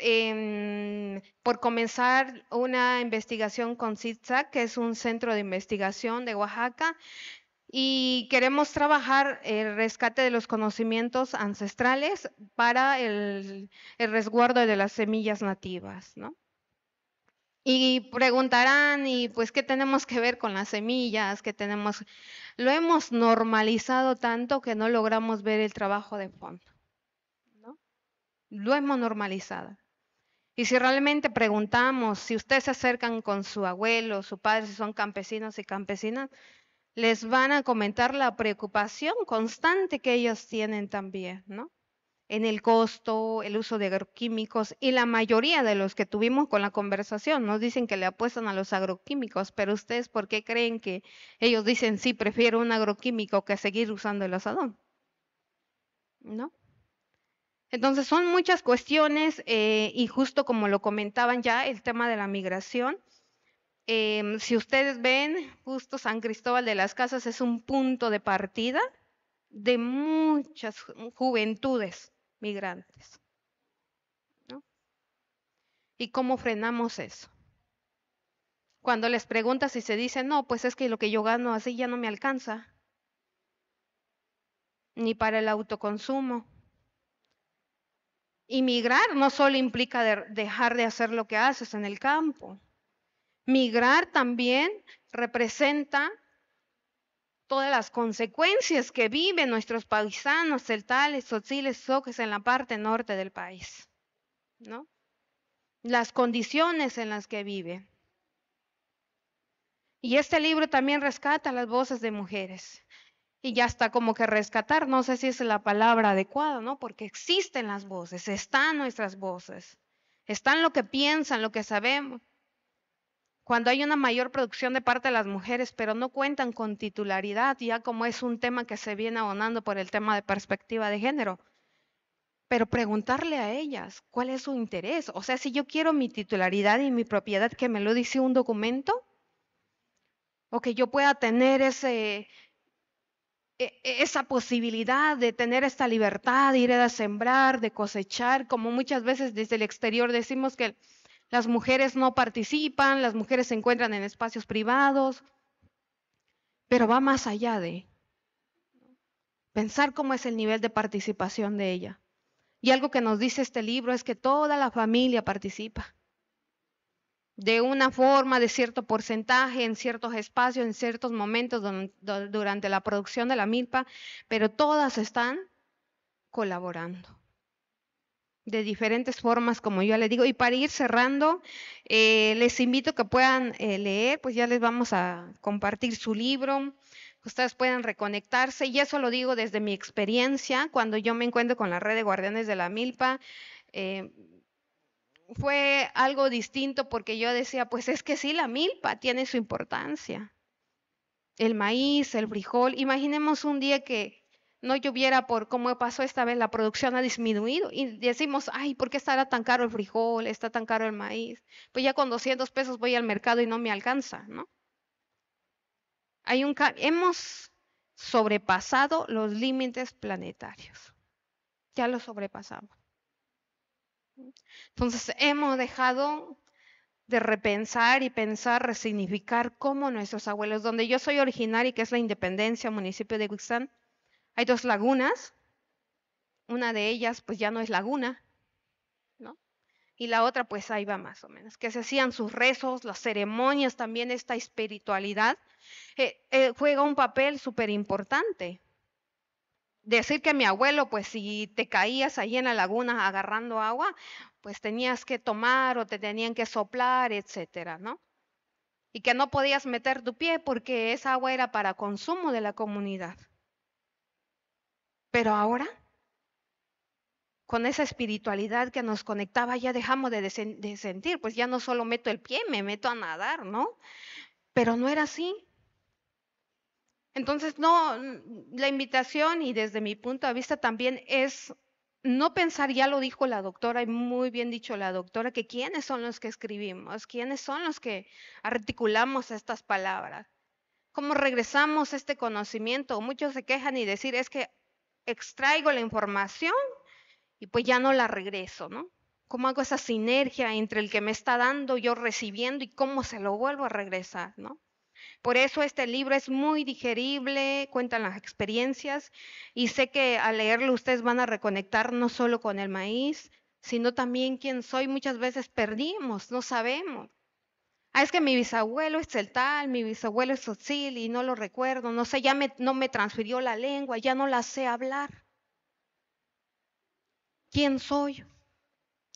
por comenzar una investigación con CITSAC, que es un centro de investigación de Oaxaca, y queremos trabajar el rescate de los conocimientos ancestrales para el, resguardo de las semillas nativas, ¿no? Y preguntarán, ¿y pues qué tenemos que ver con las semillas? ¿Qué tenemos? Lo hemos normalizado tanto que no logramos ver el trabajo de fondo. ¿no? Lo hemos normalizado. Y si realmente preguntamos, si ustedes se acercan con su abuelo, su padre, si son campesinos y campesinas, les van a comentar la preocupación constante que ellos tienen también, ¿no? En el costo, el uso de agroquímicos y la mayoría de los que tuvimos con la conversación nos dicen que le apuestan a los agroquímicos, pero ustedes ¿por qué creen que ellos dicen sí, prefiero un agroquímico que seguir usando el asadón? ¿No? Entonces son muchas cuestiones eh, y justo como lo comentaban ya, el tema de la migración Em, si ustedes ven, justo San Cristóbal de las Casas es un punto de partida de muchas juventudes migrantes. ¿no? ¿Y cómo frenamos eso? Cuando les preguntas y se dice, no, pues es que lo que yo gano así ya no me alcanza, ni para el autoconsumo. Y migrar no solo implica dejar de hacer lo que haces en el campo, Migrar también representa todas las consecuencias que viven nuestros paisanos celtales, sociles, soques en la parte norte del país, ¿no? Las condiciones en las que viven. Y este libro también rescata las voces de mujeres. Y ya está como que rescatar, no sé si es la palabra adecuada, ¿no? Porque existen las voces, están nuestras voces, están lo que piensan, lo que sabemos, cuando hay una mayor producción de parte de las mujeres, pero no cuentan con titularidad, ya como es un tema que se viene abonando por el tema de perspectiva de género. Pero preguntarle a ellas cuál es su interés. O sea, si yo quiero mi titularidad y mi propiedad, que me lo dice un documento, o que yo pueda tener ese, e, e, esa posibilidad de tener esta libertad, de ir a sembrar, de cosechar, como muchas veces desde el exterior decimos que las mujeres no participan, las mujeres se encuentran en espacios privados, pero va más allá de pensar cómo es el nivel de participación de ella. Y algo que nos dice este libro es que toda la familia participa. De una forma, de cierto porcentaje, en ciertos espacios, en ciertos momentos durante la producción de la milpa, pero todas están colaborando de diferentes formas, como yo le digo. Y para ir cerrando, eh, les invito que puedan eh, leer, pues ya les vamos a compartir su libro, ustedes puedan reconectarse, y eso lo digo desde mi experiencia, cuando yo me encuentro con la red de guardianes de la milpa. Eh, fue algo distinto porque yo decía, pues es que sí, la milpa tiene su importancia. El maíz, el frijol. Imaginemos un día que no lloviera por cómo pasó esta vez, la producción ha disminuido y decimos, ay, ¿por qué estará tan caro el frijol? ¿Está tan caro el maíz? Pues ya con 200 pesos voy al mercado y no me alcanza, ¿no? Hay un hemos sobrepasado los límites planetarios. Ya lo sobrepasamos. Entonces hemos dejado de repensar y pensar, resignificar cómo nuestros abuelos, donde yo soy originaria, que es la Independencia, municipio de Huixán, hay dos lagunas, una de ellas pues ya no es laguna, ¿no? Y la otra pues ahí va más o menos, que se hacían sus rezos, las ceremonias, también esta espiritualidad, eh, eh, juega un papel súper importante. Decir que mi abuelo, pues si te caías ahí en la laguna agarrando agua, pues tenías que tomar o te tenían que soplar, etcétera, ¿no? Y que no podías meter tu pie porque esa agua era para consumo de la comunidad. Pero ahora, con esa espiritualidad que nos conectaba, ya dejamos de, sentir, pues ya no solo meto el pie, me meto a nadar, ¿no? Pero no era así. Entonces, no, la invitación y desde mi punto de vista también es no pensar, ya lo dijo la doctora y muy bien dicho la doctora, que quiénes son los que escribimos, quiénes son los que articulamos estas palabras, cómo regresamos este conocimiento. Muchos se quejan y decir, es que extraigo la información y pues ya no la regreso, ¿no? ¿Cómo hago esa sinergia entre el que me está dando, yo recibiendo y cómo se lo vuelvo a regresar, ¿no? Por eso este libro es muy digerible, cuentan las experiencias y sé que al leerlo ustedes van a reconectar no solo con el maíz, sino también quién soy. Muchas veces perdimos, no sabemos. Ah, es que mi bisabuelo es el tal, mi bisabuelo es Otzil y no lo recuerdo, no sé, ya no me transfirió la lengua, ya no la sé hablar. ¿Quién soy?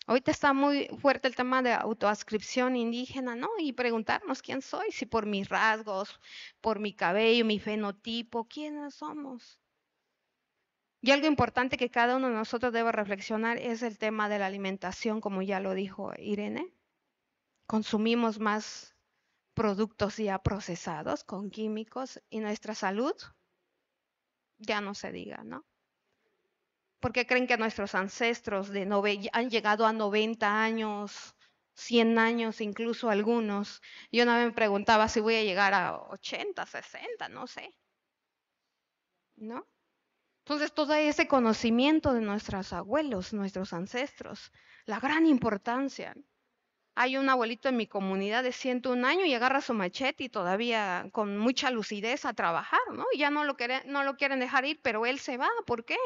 Ahorita está muy fuerte el tema de autoascripción indígena, ¿no? Y preguntarnos quién soy, si por mis rasgos, por mi cabello, mi fenotipo, quiénes somos. Y algo importante que cada uno de nosotros debe reflexionar es el tema de la alimentación, como ya lo dijo Irene consumimos más productos ya procesados con químicos y nuestra salud ya no se diga, ¿no? Porque creen que nuestros ancestros de han llegado a 90 años, 100 años, incluso algunos. Yo una vez me preguntaba si voy a llegar a 80, 60, no sé. ¿No? Entonces, todo ese conocimiento de nuestros abuelos, nuestros ancestros, la gran importancia. Hay un abuelito en mi comunidad de 101 años y agarra su machete y todavía con mucha lucidez a trabajar, ¿no? Y ya no lo, quieren, no lo quieren dejar ir, pero él se va, ¿por qué?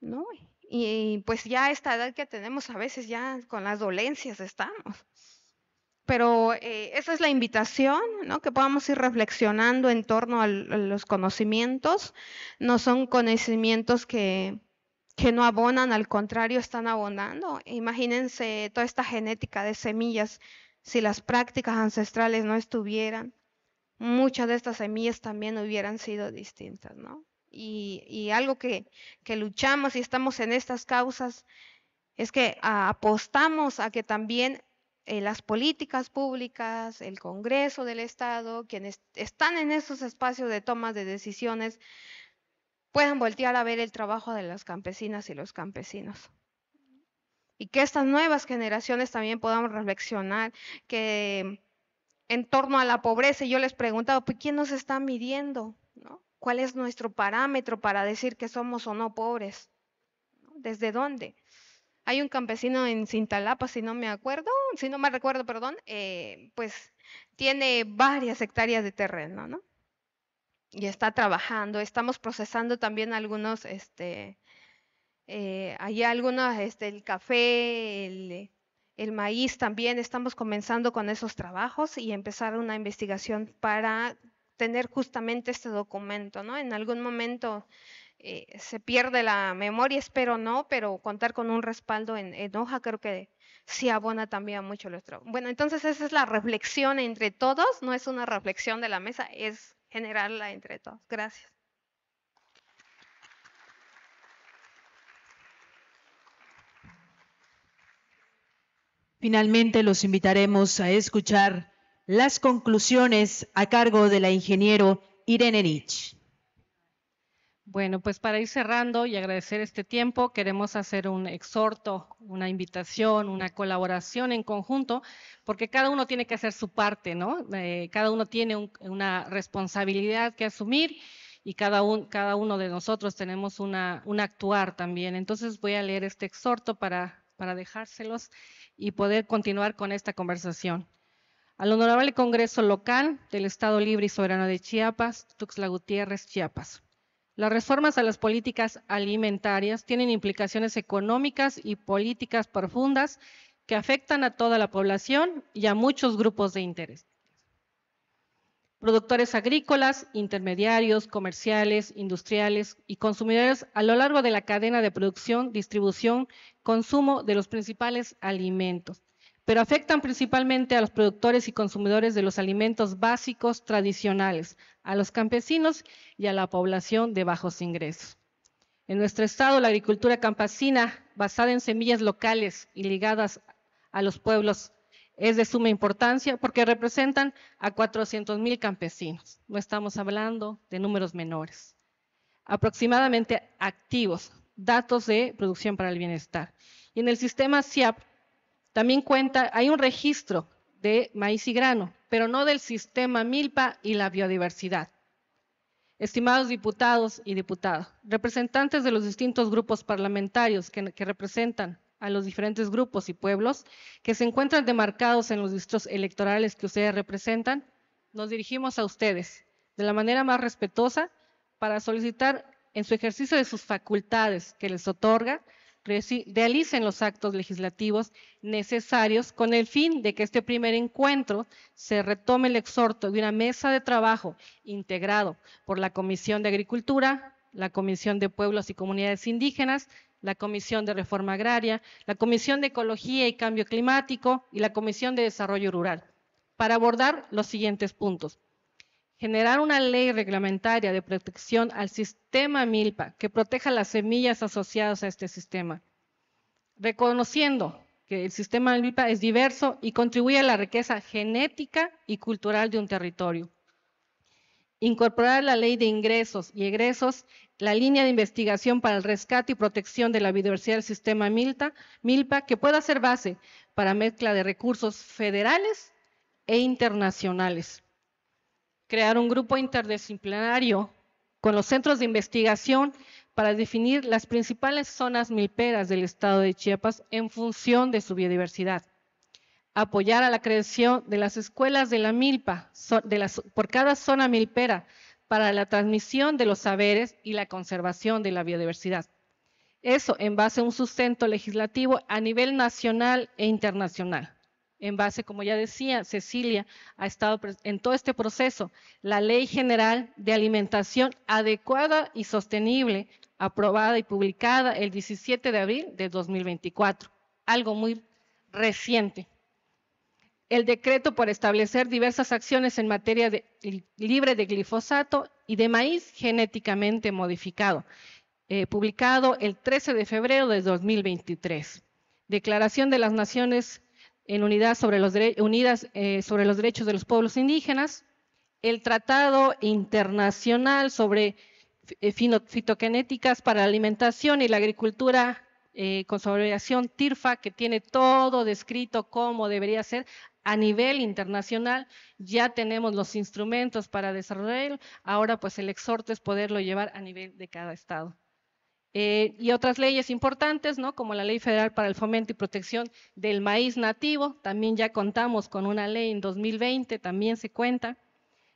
¿No? Y pues ya esta edad que tenemos a veces ya con las dolencias estamos. Pero eh, esa es la invitación, ¿no? Que podamos ir reflexionando en torno a los conocimientos. No son conocimientos que, que no abonan, al contrario, están abonando. Imagínense toda esta genética de semillas, si las prácticas ancestrales no estuvieran, muchas de estas semillas también hubieran sido distintas, ¿no? Y, algo que, luchamos y estamos en estas causas es que apostamos a que también eh, las políticas públicas, el Congreso del Estado, quienes están en esos espacios de toma de decisiones, puedan voltear a ver el trabajo de las campesinas y los campesinos. Y que estas nuevas generaciones también podamos reflexionar que en torno a la pobreza, yo les preguntaba, pues, ¿quién nos está midiendo? ¿Cuál es nuestro parámetro para decir que somos o no pobres? ¿Desde dónde? Hay un campesino en Cintalapa, si no me acuerdo, si no me recuerdo, perdón, eh, pues tiene varias hectáreas de terreno, ¿no? y está trabajando. Estamos procesando también algunos, este, hay eh, algunos, este, el café, el, maíz también. Estamos comenzando con esos trabajos y empezar una investigación para tener justamente este documento, ¿no? En algún momento eh, se pierde la memoria, espero no, pero contar con un respaldo en, en hoja creo que sí abona también mucho nuestro. Bueno, entonces esa es la reflexión entre todos, no es una reflexión de la mesa, es generarla entre todos. Gracias. Finalmente los invitaremos a escuchar las conclusiones a cargo de la ingeniero Irene Rich. Bueno, pues para ir cerrando y agradecer este tiempo, queremos hacer un exhorto, una invitación, una colaboración en conjunto, porque cada uno tiene que hacer su parte, ¿no? Eh, cada uno tiene una responsabilidad que asumir y cada, cada uno de nosotros tenemos una, un actuar también. Entonces voy a leer este exhorto para, para dejárselos y poder continuar con esta conversación. Al Honorable Congreso Local del Estado Libre y Soberano de Chiapas, Tuxtla Gutiérrez, Chiapas. Las reformas a las políticas alimentarias tienen implicaciones económicas y políticas profundas que afectan a toda la población y a muchos grupos de interés. Productores agrícolas, intermediarios, comerciales, industriales y consumidores a lo largo de la cadena de producción, distribución, consumo de los principales alimentos pero afectan principalmente a los productores y consumidores de los alimentos básicos tradicionales, a los campesinos y a la población de bajos ingresos. En nuestro estado, la agricultura campesina, basada en semillas locales y ligadas a los pueblos, es de suma importancia porque representan a 400.000 campesinos. No estamos hablando de números menores. Aproximadamente activos, datos de producción para el bienestar. Y en el sistema CIAP también cuenta, hay un registro de maíz y grano, pero no del sistema milpa y la biodiversidad. Estimados diputados y diputadas, representantes de los distintos grupos parlamentarios que, representan a los diferentes grupos y pueblos que se encuentran demarcados en los distritos electorales que ustedes representan, nos dirigimos a ustedes de la manera más respetuosa para solicitar en su ejercicio de sus facultades que les otorga realicen los actos legislativos necesarios con el fin de que este primer encuentro se retome el exhorto de una mesa de trabajo integrado por la Comisión de Agricultura, la Comisión de Pueblos y Comunidades Indígenas, la Comisión de Reforma Agraria, la Comisión de Ecología y Cambio Climático y la Comisión de Desarrollo Rural, para abordar los siguientes puntos generar una ley reglamentaria de protección al sistema MILPA que proteja las semillas asociadas a este sistema, reconociendo que el sistema MILPA es diverso y contribuye a la riqueza genética y cultural de un territorio. Incorporar la ley de ingresos y egresos, la línea de investigación para el rescate y protección de la biodiversidad del sistema MILPA, que pueda ser base para mezcla de recursos federales e internacionales crear un grupo interdisciplinario con los centros de investigación para definir las principales zonas milperas del estado de Chiapas en función de su biodiversidad. Apoyar a la creación de las escuelas de la milpa por cada zona milpera para la transmisión de los saberes y la conservación de la biodiversidad. Eso en base a un sustento legislativo a nivel nacional e internacional en base, como ya decía Cecilia, ha estado en todo este proceso, la Ley General de Alimentación Adecuada y Sostenible, aprobada y publicada el 17 de abril de 2024, algo muy reciente. El decreto por establecer diversas acciones en materia de, libre de glifosato y de maíz genéticamente modificado, eh, publicado el 13 de febrero de 2023. Declaración de las Naciones en unidad sobre los unidas eh, sobre los derechos de los pueblos indígenas, el Tratado Internacional sobre eh, Fitogenéticas para la Alimentación y la Agricultura eh, con Consolidación TIRFA, que tiene todo descrito cómo debería ser a nivel internacional. Ya tenemos los instrumentos para desarrollarlo, ahora pues el exhorto es poderlo llevar a nivel de cada estado. Eh, y otras leyes importantes, ¿no? como la Ley Federal para el Fomento y Protección del Maíz Nativo, también ya contamos con una ley en 2020, también se cuenta,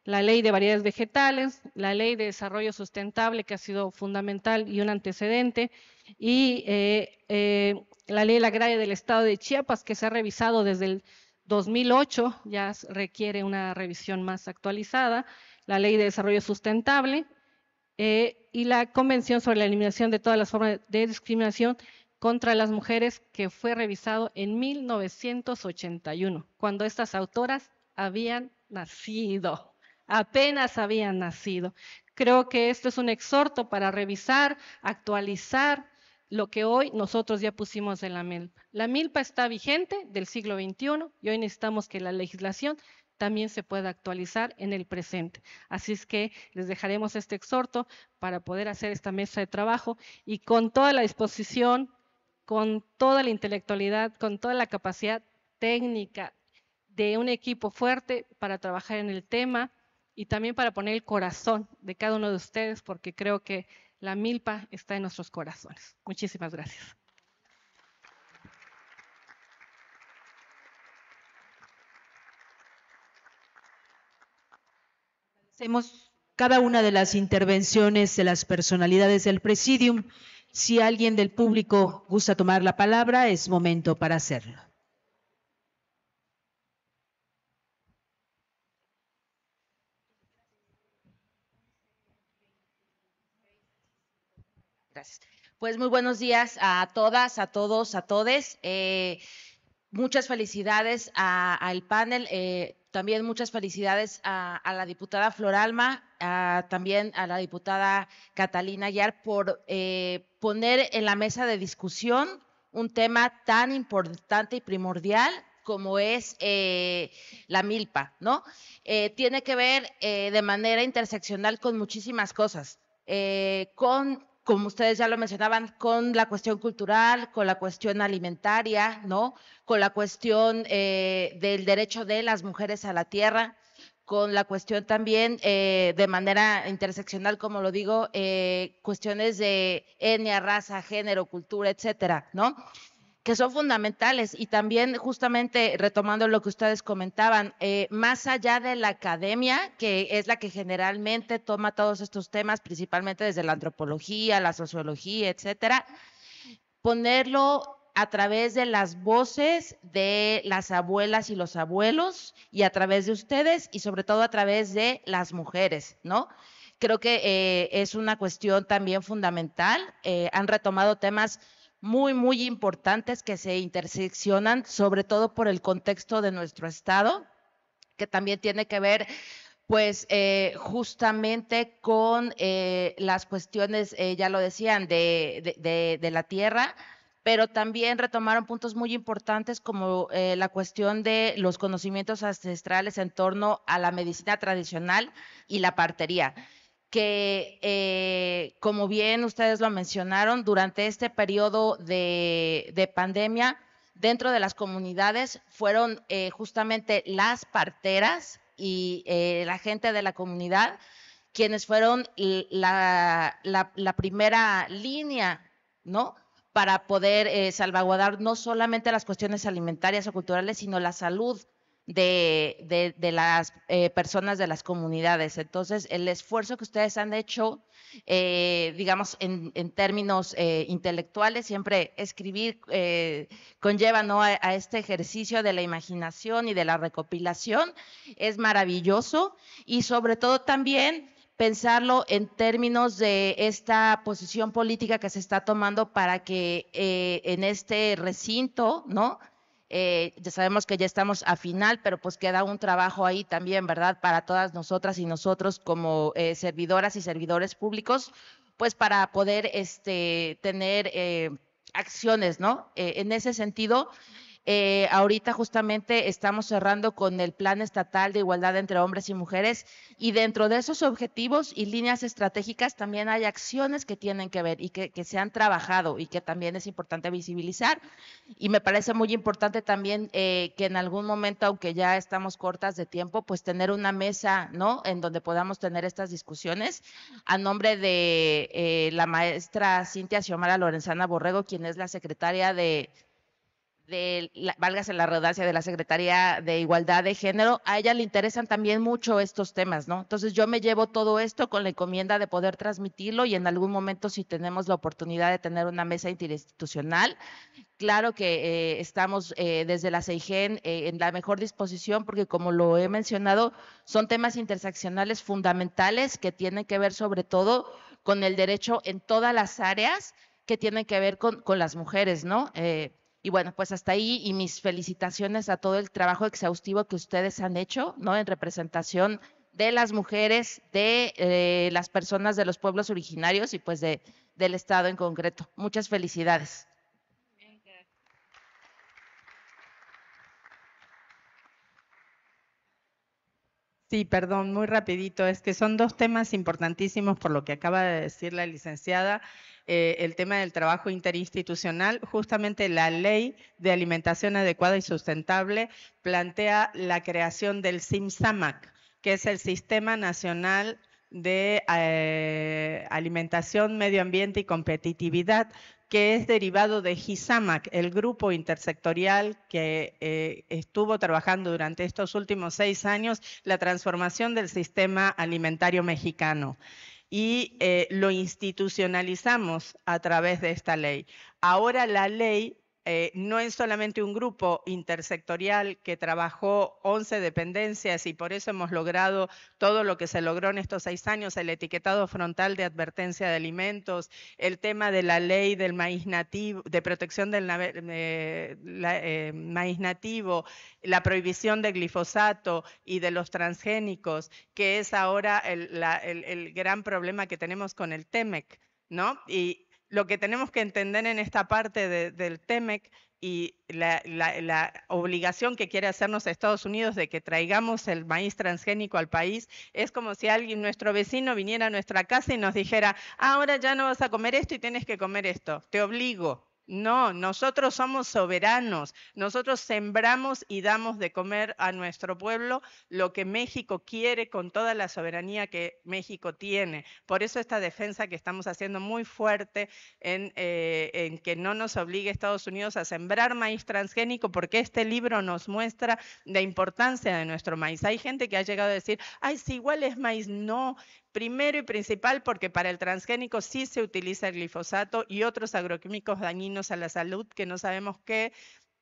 la Ley de Variedades Vegetales, la Ley de Desarrollo Sustentable, que ha sido fundamental y un antecedente, y eh, eh, la Ley Agraria del Estado de Chiapas, que se ha revisado desde el 2008, ya requiere una revisión más actualizada, la Ley de Desarrollo Sustentable, eh, y la Convención sobre la Eliminación de todas las formas de discriminación contra las mujeres que fue revisado en 1981, cuando estas autoras habían nacido, apenas habían nacido. Creo que esto es un exhorto para revisar, actualizar lo que hoy nosotros ya pusimos en la milpa. La milpa está vigente del siglo XXI y hoy necesitamos que la legislación también se pueda actualizar en el presente. Así es que les dejaremos este exhorto para poder hacer esta mesa de trabajo y con toda la disposición, con toda la intelectualidad, con toda la capacidad técnica de un equipo fuerte para trabajar en el tema y también para poner el corazón de cada uno de ustedes, porque creo que la milpa está en nuestros corazones. Muchísimas gracias. Hacemos cada una de las intervenciones de las personalidades del presidium. Si alguien del público gusta tomar la palabra, es momento para hacerlo. Gracias. Pues muy buenos días a todas, a todos, a todes. Eh, muchas felicidades al panel. Eh, también muchas felicidades a, la diputada Floralma, a, también a la diputada Catalina Yar por eh, poner en la mesa de discusión un tema tan importante y primordial como es eh, la milpa, ¿no? Eh, tiene que ver de manera interseccional con muchísimas cosas, con como ustedes ya lo mencionaban, con la cuestión cultural, con la cuestión alimentaria, ¿no? Con la cuestión eh, del derecho de las mujeres a la tierra, con la cuestión también eh, de manera interseccional, como lo digo, eh, cuestiones de etnia, raza, género, cultura, etcétera, ¿no? que son fundamentales y también justamente retomando lo que ustedes comentaban, eh, más allá de la academia, que es la que generalmente toma todos estos temas, principalmente desde la antropología, la sociología, etcétera, ponerlo a través de las voces de las abuelas y los abuelos y a través de ustedes y sobre todo a través de las mujeres, ¿no? Creo que eh, es una cuestión también fundamental. Eh, han retomado temas muy, muy importantes que se interseccionan, sobre todo por el contexto de nuestro Estado, que también tiene que ver pues eh, justamente con eh, las cuestiones, eh, ya lo decían, de, la tierra, pero también retomaron puntos muy importantes como la cuestión de los conocimientos ancestrales en torno a la medicina tradicional y la partería que, eh, como bien ustedes lo mencionaron, durante este periodo de, pandemia, dentro de las comunidades fueron eh, justamente las parteras y eh, la gente de la comunidad quienes fueron la, primera línea, ¿no? Para poder salvaguardar no solamente las cuestiones alimentarias o culturales, sino la salud de, las eh, personas de las comunidades. Entonces, el esfuerzo que ustedes han hecho, eh, digamos, en, términos eh, intelectuales, siempre escribir conlleva ¿no? a, este ejercicio de la imaginación y de la recopilación, es maravilloso y sobre todo también pensarlo en términos de esta posición política que se está tomando para que en este recinto, ¿no? Eh, ya sabemos que ya estamos a final, pero pues queda un trabajo ahí también, ¿verdad? Para todas nosotras y nosotros como eh, servidoras y servidores públicos, pues para poder este, tener eh, acciones, ¿no? en ese sentido, eh, ahorita justamente estamos cerrando con el Plan Estatal de Igualdad entre Hombres y Mujeres y dentro de esos objetivos y líneas estratégicas también hay acciones que tienen que ver y que, se han trabajado y que también es importante visibilizar. Y me parece muy importante también eh, que en algún momento, aunque ya estamos cortas de tiempo, pues tener una mesa, ¿no? En donde podamos tener estas discusiones a nombre de eh, la maestra Cintia Xiomara Lorenzana Borrego, quien es la secretaria de de, la, válgase la rodancia de la Secretaría de Igualdad de Género, a ella le interesan también mucho estos temas, ¿no? Entonces yo me llevo todo esto con la encomienda de poder transmitirlo y en algún momento si tenemos la oportunidad de tener una mesa interinstitucional, claro que eh, estamos eh, desde la SeiGen eh, en la mejor disposición porque como lo he mencionado, son temas interseccionales fundamentales que tienen que ver sobre todo con el derecho en todas las áreas que tienen que ver con, las mujeres, ¿no? Y bueno, pues hasta ahí y mis felicitaciones a todo el trabajo exhaustivo que ustedes han hecho, ¿no? En representación de las mujeres, de eh, las personas de los pueblos originarios y pues del Estado en concreto. Muchas felicidades. Sí, perdón, muy rapidito. Es que son dos temas importantísimos por lo que acaba de decir la licenciada eh, el tema del trabajo interinstitucional, justamente la ley de alimentación adecuada y sustentable plantea la creación del SIMSAMAC, que es el Sistema Nacional de eh, Alimentación, Medio Ambiente y Competitividad, que es derivado de GISAMAC, el grupo intersectorial que eh, estuvo trabajando durante estos últimos seis años la transformación del sistema alimentario mexicano y eh, lo institucionalizamos a través de esta ley. Ahora la ley eh, no es solamente un grupo intersectorial que trabajó 11 dependencias y por eso hemos logrado todo lo que se logró en estos seis años, el etiquetado frontal de advertencia de alimentos, el tema de la ley del maíz nativo, de protección del eh, eh, maíz nativo, la prohibición de glifosato y de los transgénicos, que es ahora el, gran problema que tenemos con el TEMEC. ¿No? lo que tenemos que entender en esta parte del TEMEC y la, la, obligación que quiere hacernos Estados Unidos de que traigamos el maíz transgénico al país es como si alguien, nuestro vecino, viniera a nuestra casa y nos dijera, ah, ahora ya no vas a comer esto y tienes que comer esto, te obligo. No, nosotros somos soberanos, nosotros sembramos y damos de comer a nuestro pueblo lo que México quiere con toda la soberanía que México tiene. Por eso esta defensa que estamos haciendo muy fuerte en, eh, que no nos obligue Estados Unidos a sembrar maíz transgénico, porque este libro nos muestra la importancia de nuestro maíz. Hay gente que ha llegado a decir, ay, si igual es maíz, no, Primero y principal porque para el transgénico sí se utiliza el glifosato y otros agroquímicos dañinos a la salud que no sabemos qué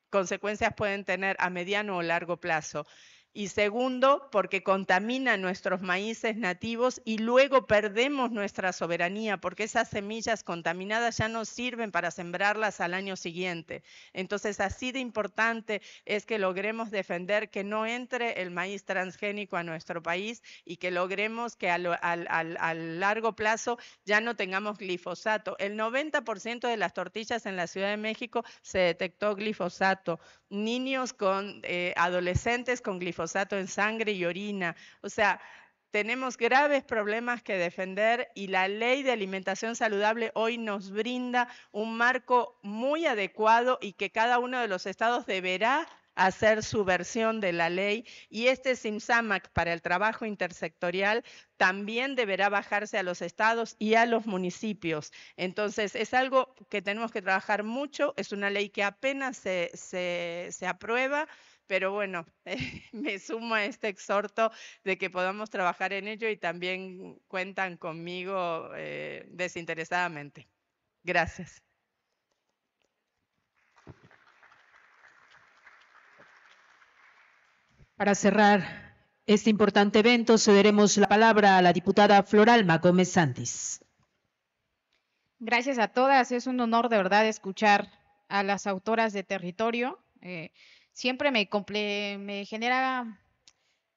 consecuencias pueden tener a mediano o largo plazo y segundo, porque contamina nuestros maíces nativos y luego perdemos nuestra soberanía, porque esas semillas contaminadas ya no sirven para sembrarlas al año siguiente. Entonces, así de importante es que logremos defender que no entre el maíz transgénico a nuestro país y que logremos que a, largo plazo ya no tengamos glifosato. El 90% de las tortillas en la Ciudad de México se detectó glifosato. Niños con eh, adolescentes con glifosato en sangre y orina. O sea, tenemos graves problemas que defender y la ley de alimentación saludable hoy nos brinda un marco muy adecuado y que cada uno de los estados deberá hacer su versión de la ley y este SIMSAMAC para el trabajo intersectorial también deberá bajarse a los estados y a los municipios. Entonces, es algo que tenemos que trabajar mucho, es una ley que apenas se, se aprueba, pero bueno, me sumo a este exhorto de que podamos trabajar en ello y también cuentan conmigo eh, desinteresadamente. Gracias. Para cerrar este importante evento, cederemos la palabra a la diputada Floralma Gómez Santis. Gracias a todas. Es un honor de verdad escuchar a las autoras de territorio. Eh, siempre me, me genera,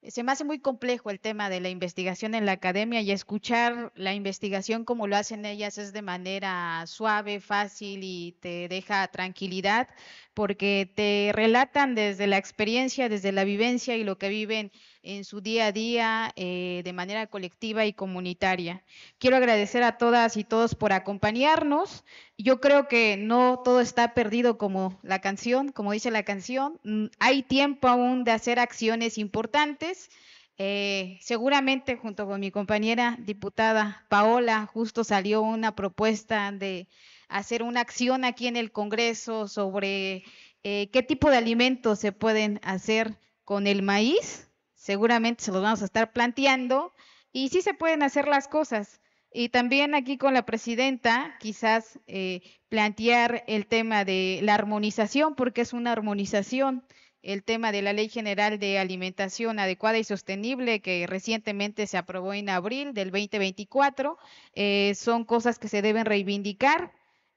se me hace muy complejo el tema de la investigación en la academia y escuchar la investigación como lo hacen ellas es de manera suave, fácil y te deja tranquilidad porque te relatan desde la experiencia, desde la vivencia y lo que viven en su día a día eh, de manera colectiva y comunitaria. Quiero agradecer a todas y todos por acompañarnos. Yo creo que no todo está perdido como la canción, como dice la canción. Mm, hay tiempo aún de hacer acciones importantes. Eh, seguramente junto con mi compañera diputada Paola, justo salió una propuesta de hacer una acción aquí en el Congreso sobre eh, qué tipo de alimentos se pueden hacer con el maíz seguramente se los vamos a estar planteando y sí se pueden hacer las cosas. Y también aquí con la presidenta, quizás eh, plantear el tema de la armonización, porque es una armonización, el tema de la Ley General de Alimentación Adecuada y Sostenible, que recientemente se aprobó en abril del 2024, eh, son cosas que se deben reivindicar.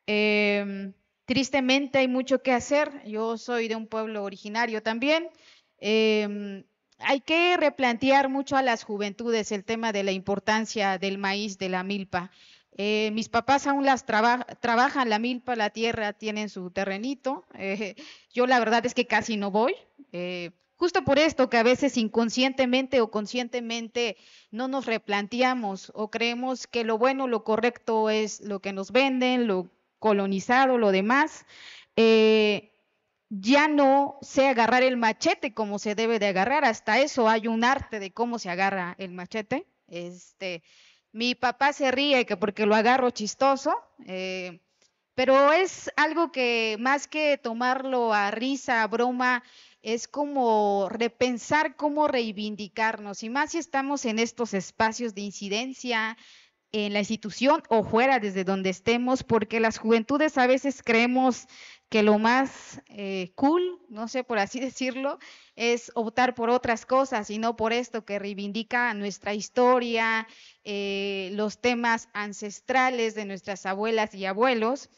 Em, tristemente hay mucho que hacer, yo soy de un pueblo originario también em, hay que replantear mucho a las juventudes el tema de la importancia del maíz, de la milpa. Eh, mis papás aún las trabajan la milpa, la tierra, tienen su terrenito. Eh, yo la verdad es que casi no voy. Eh, justo por esto que a veces inconscientemente o conscientemente no nos replanteamos o creemos que lo bueno, lo correcto es lo que nos venden, lo colonizado, lo demás ya no sé agarrar el machete como se debe de agarrar, hasta eso hay un arte de cómo se agarra el machete. Este, mi papá se ríe que porque lo agarro chistoso, eh, pero es algo que más que tomarlo a risa, a broma, es como repensar cómo reivindicarnos, y más si estamos en estos espacios de incidencia, en la institución o fuera desde donde estemos, porque las juventudes a veces creemos que lo más eh, cool, no sé por así decirlo, es optar por otras cosas y no por esto que reivindica nuestra historia, eh, los temas ancestrales de nuestras abuelas y abuelos.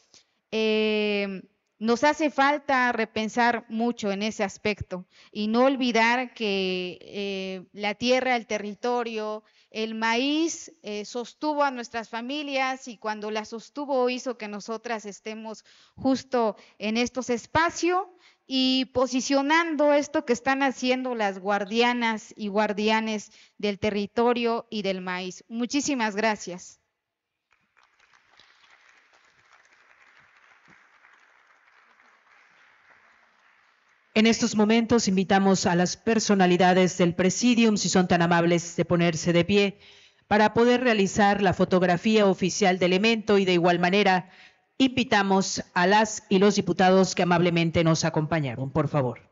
Em, nos hace falta repensar mucho en ese aspecto y no olvidar que eh, la tierra, el territorio, el maíz eh, sostuvo a nuestras familias y cuando la sostuvo hizo que nosotras estemos justo en estos espacios y posicionando esto que están haciendo las guardianas y guardianes del territorio y del maíz. Muchísimas gracias. En estos momentos invitamos a las personalidades del presidium, si son tan amables de ponerse de pie, para poder realizar la fotografía oficial del evento y de igual manera invitamos a las y los diputados que amablemente nos acompañaron, por favor.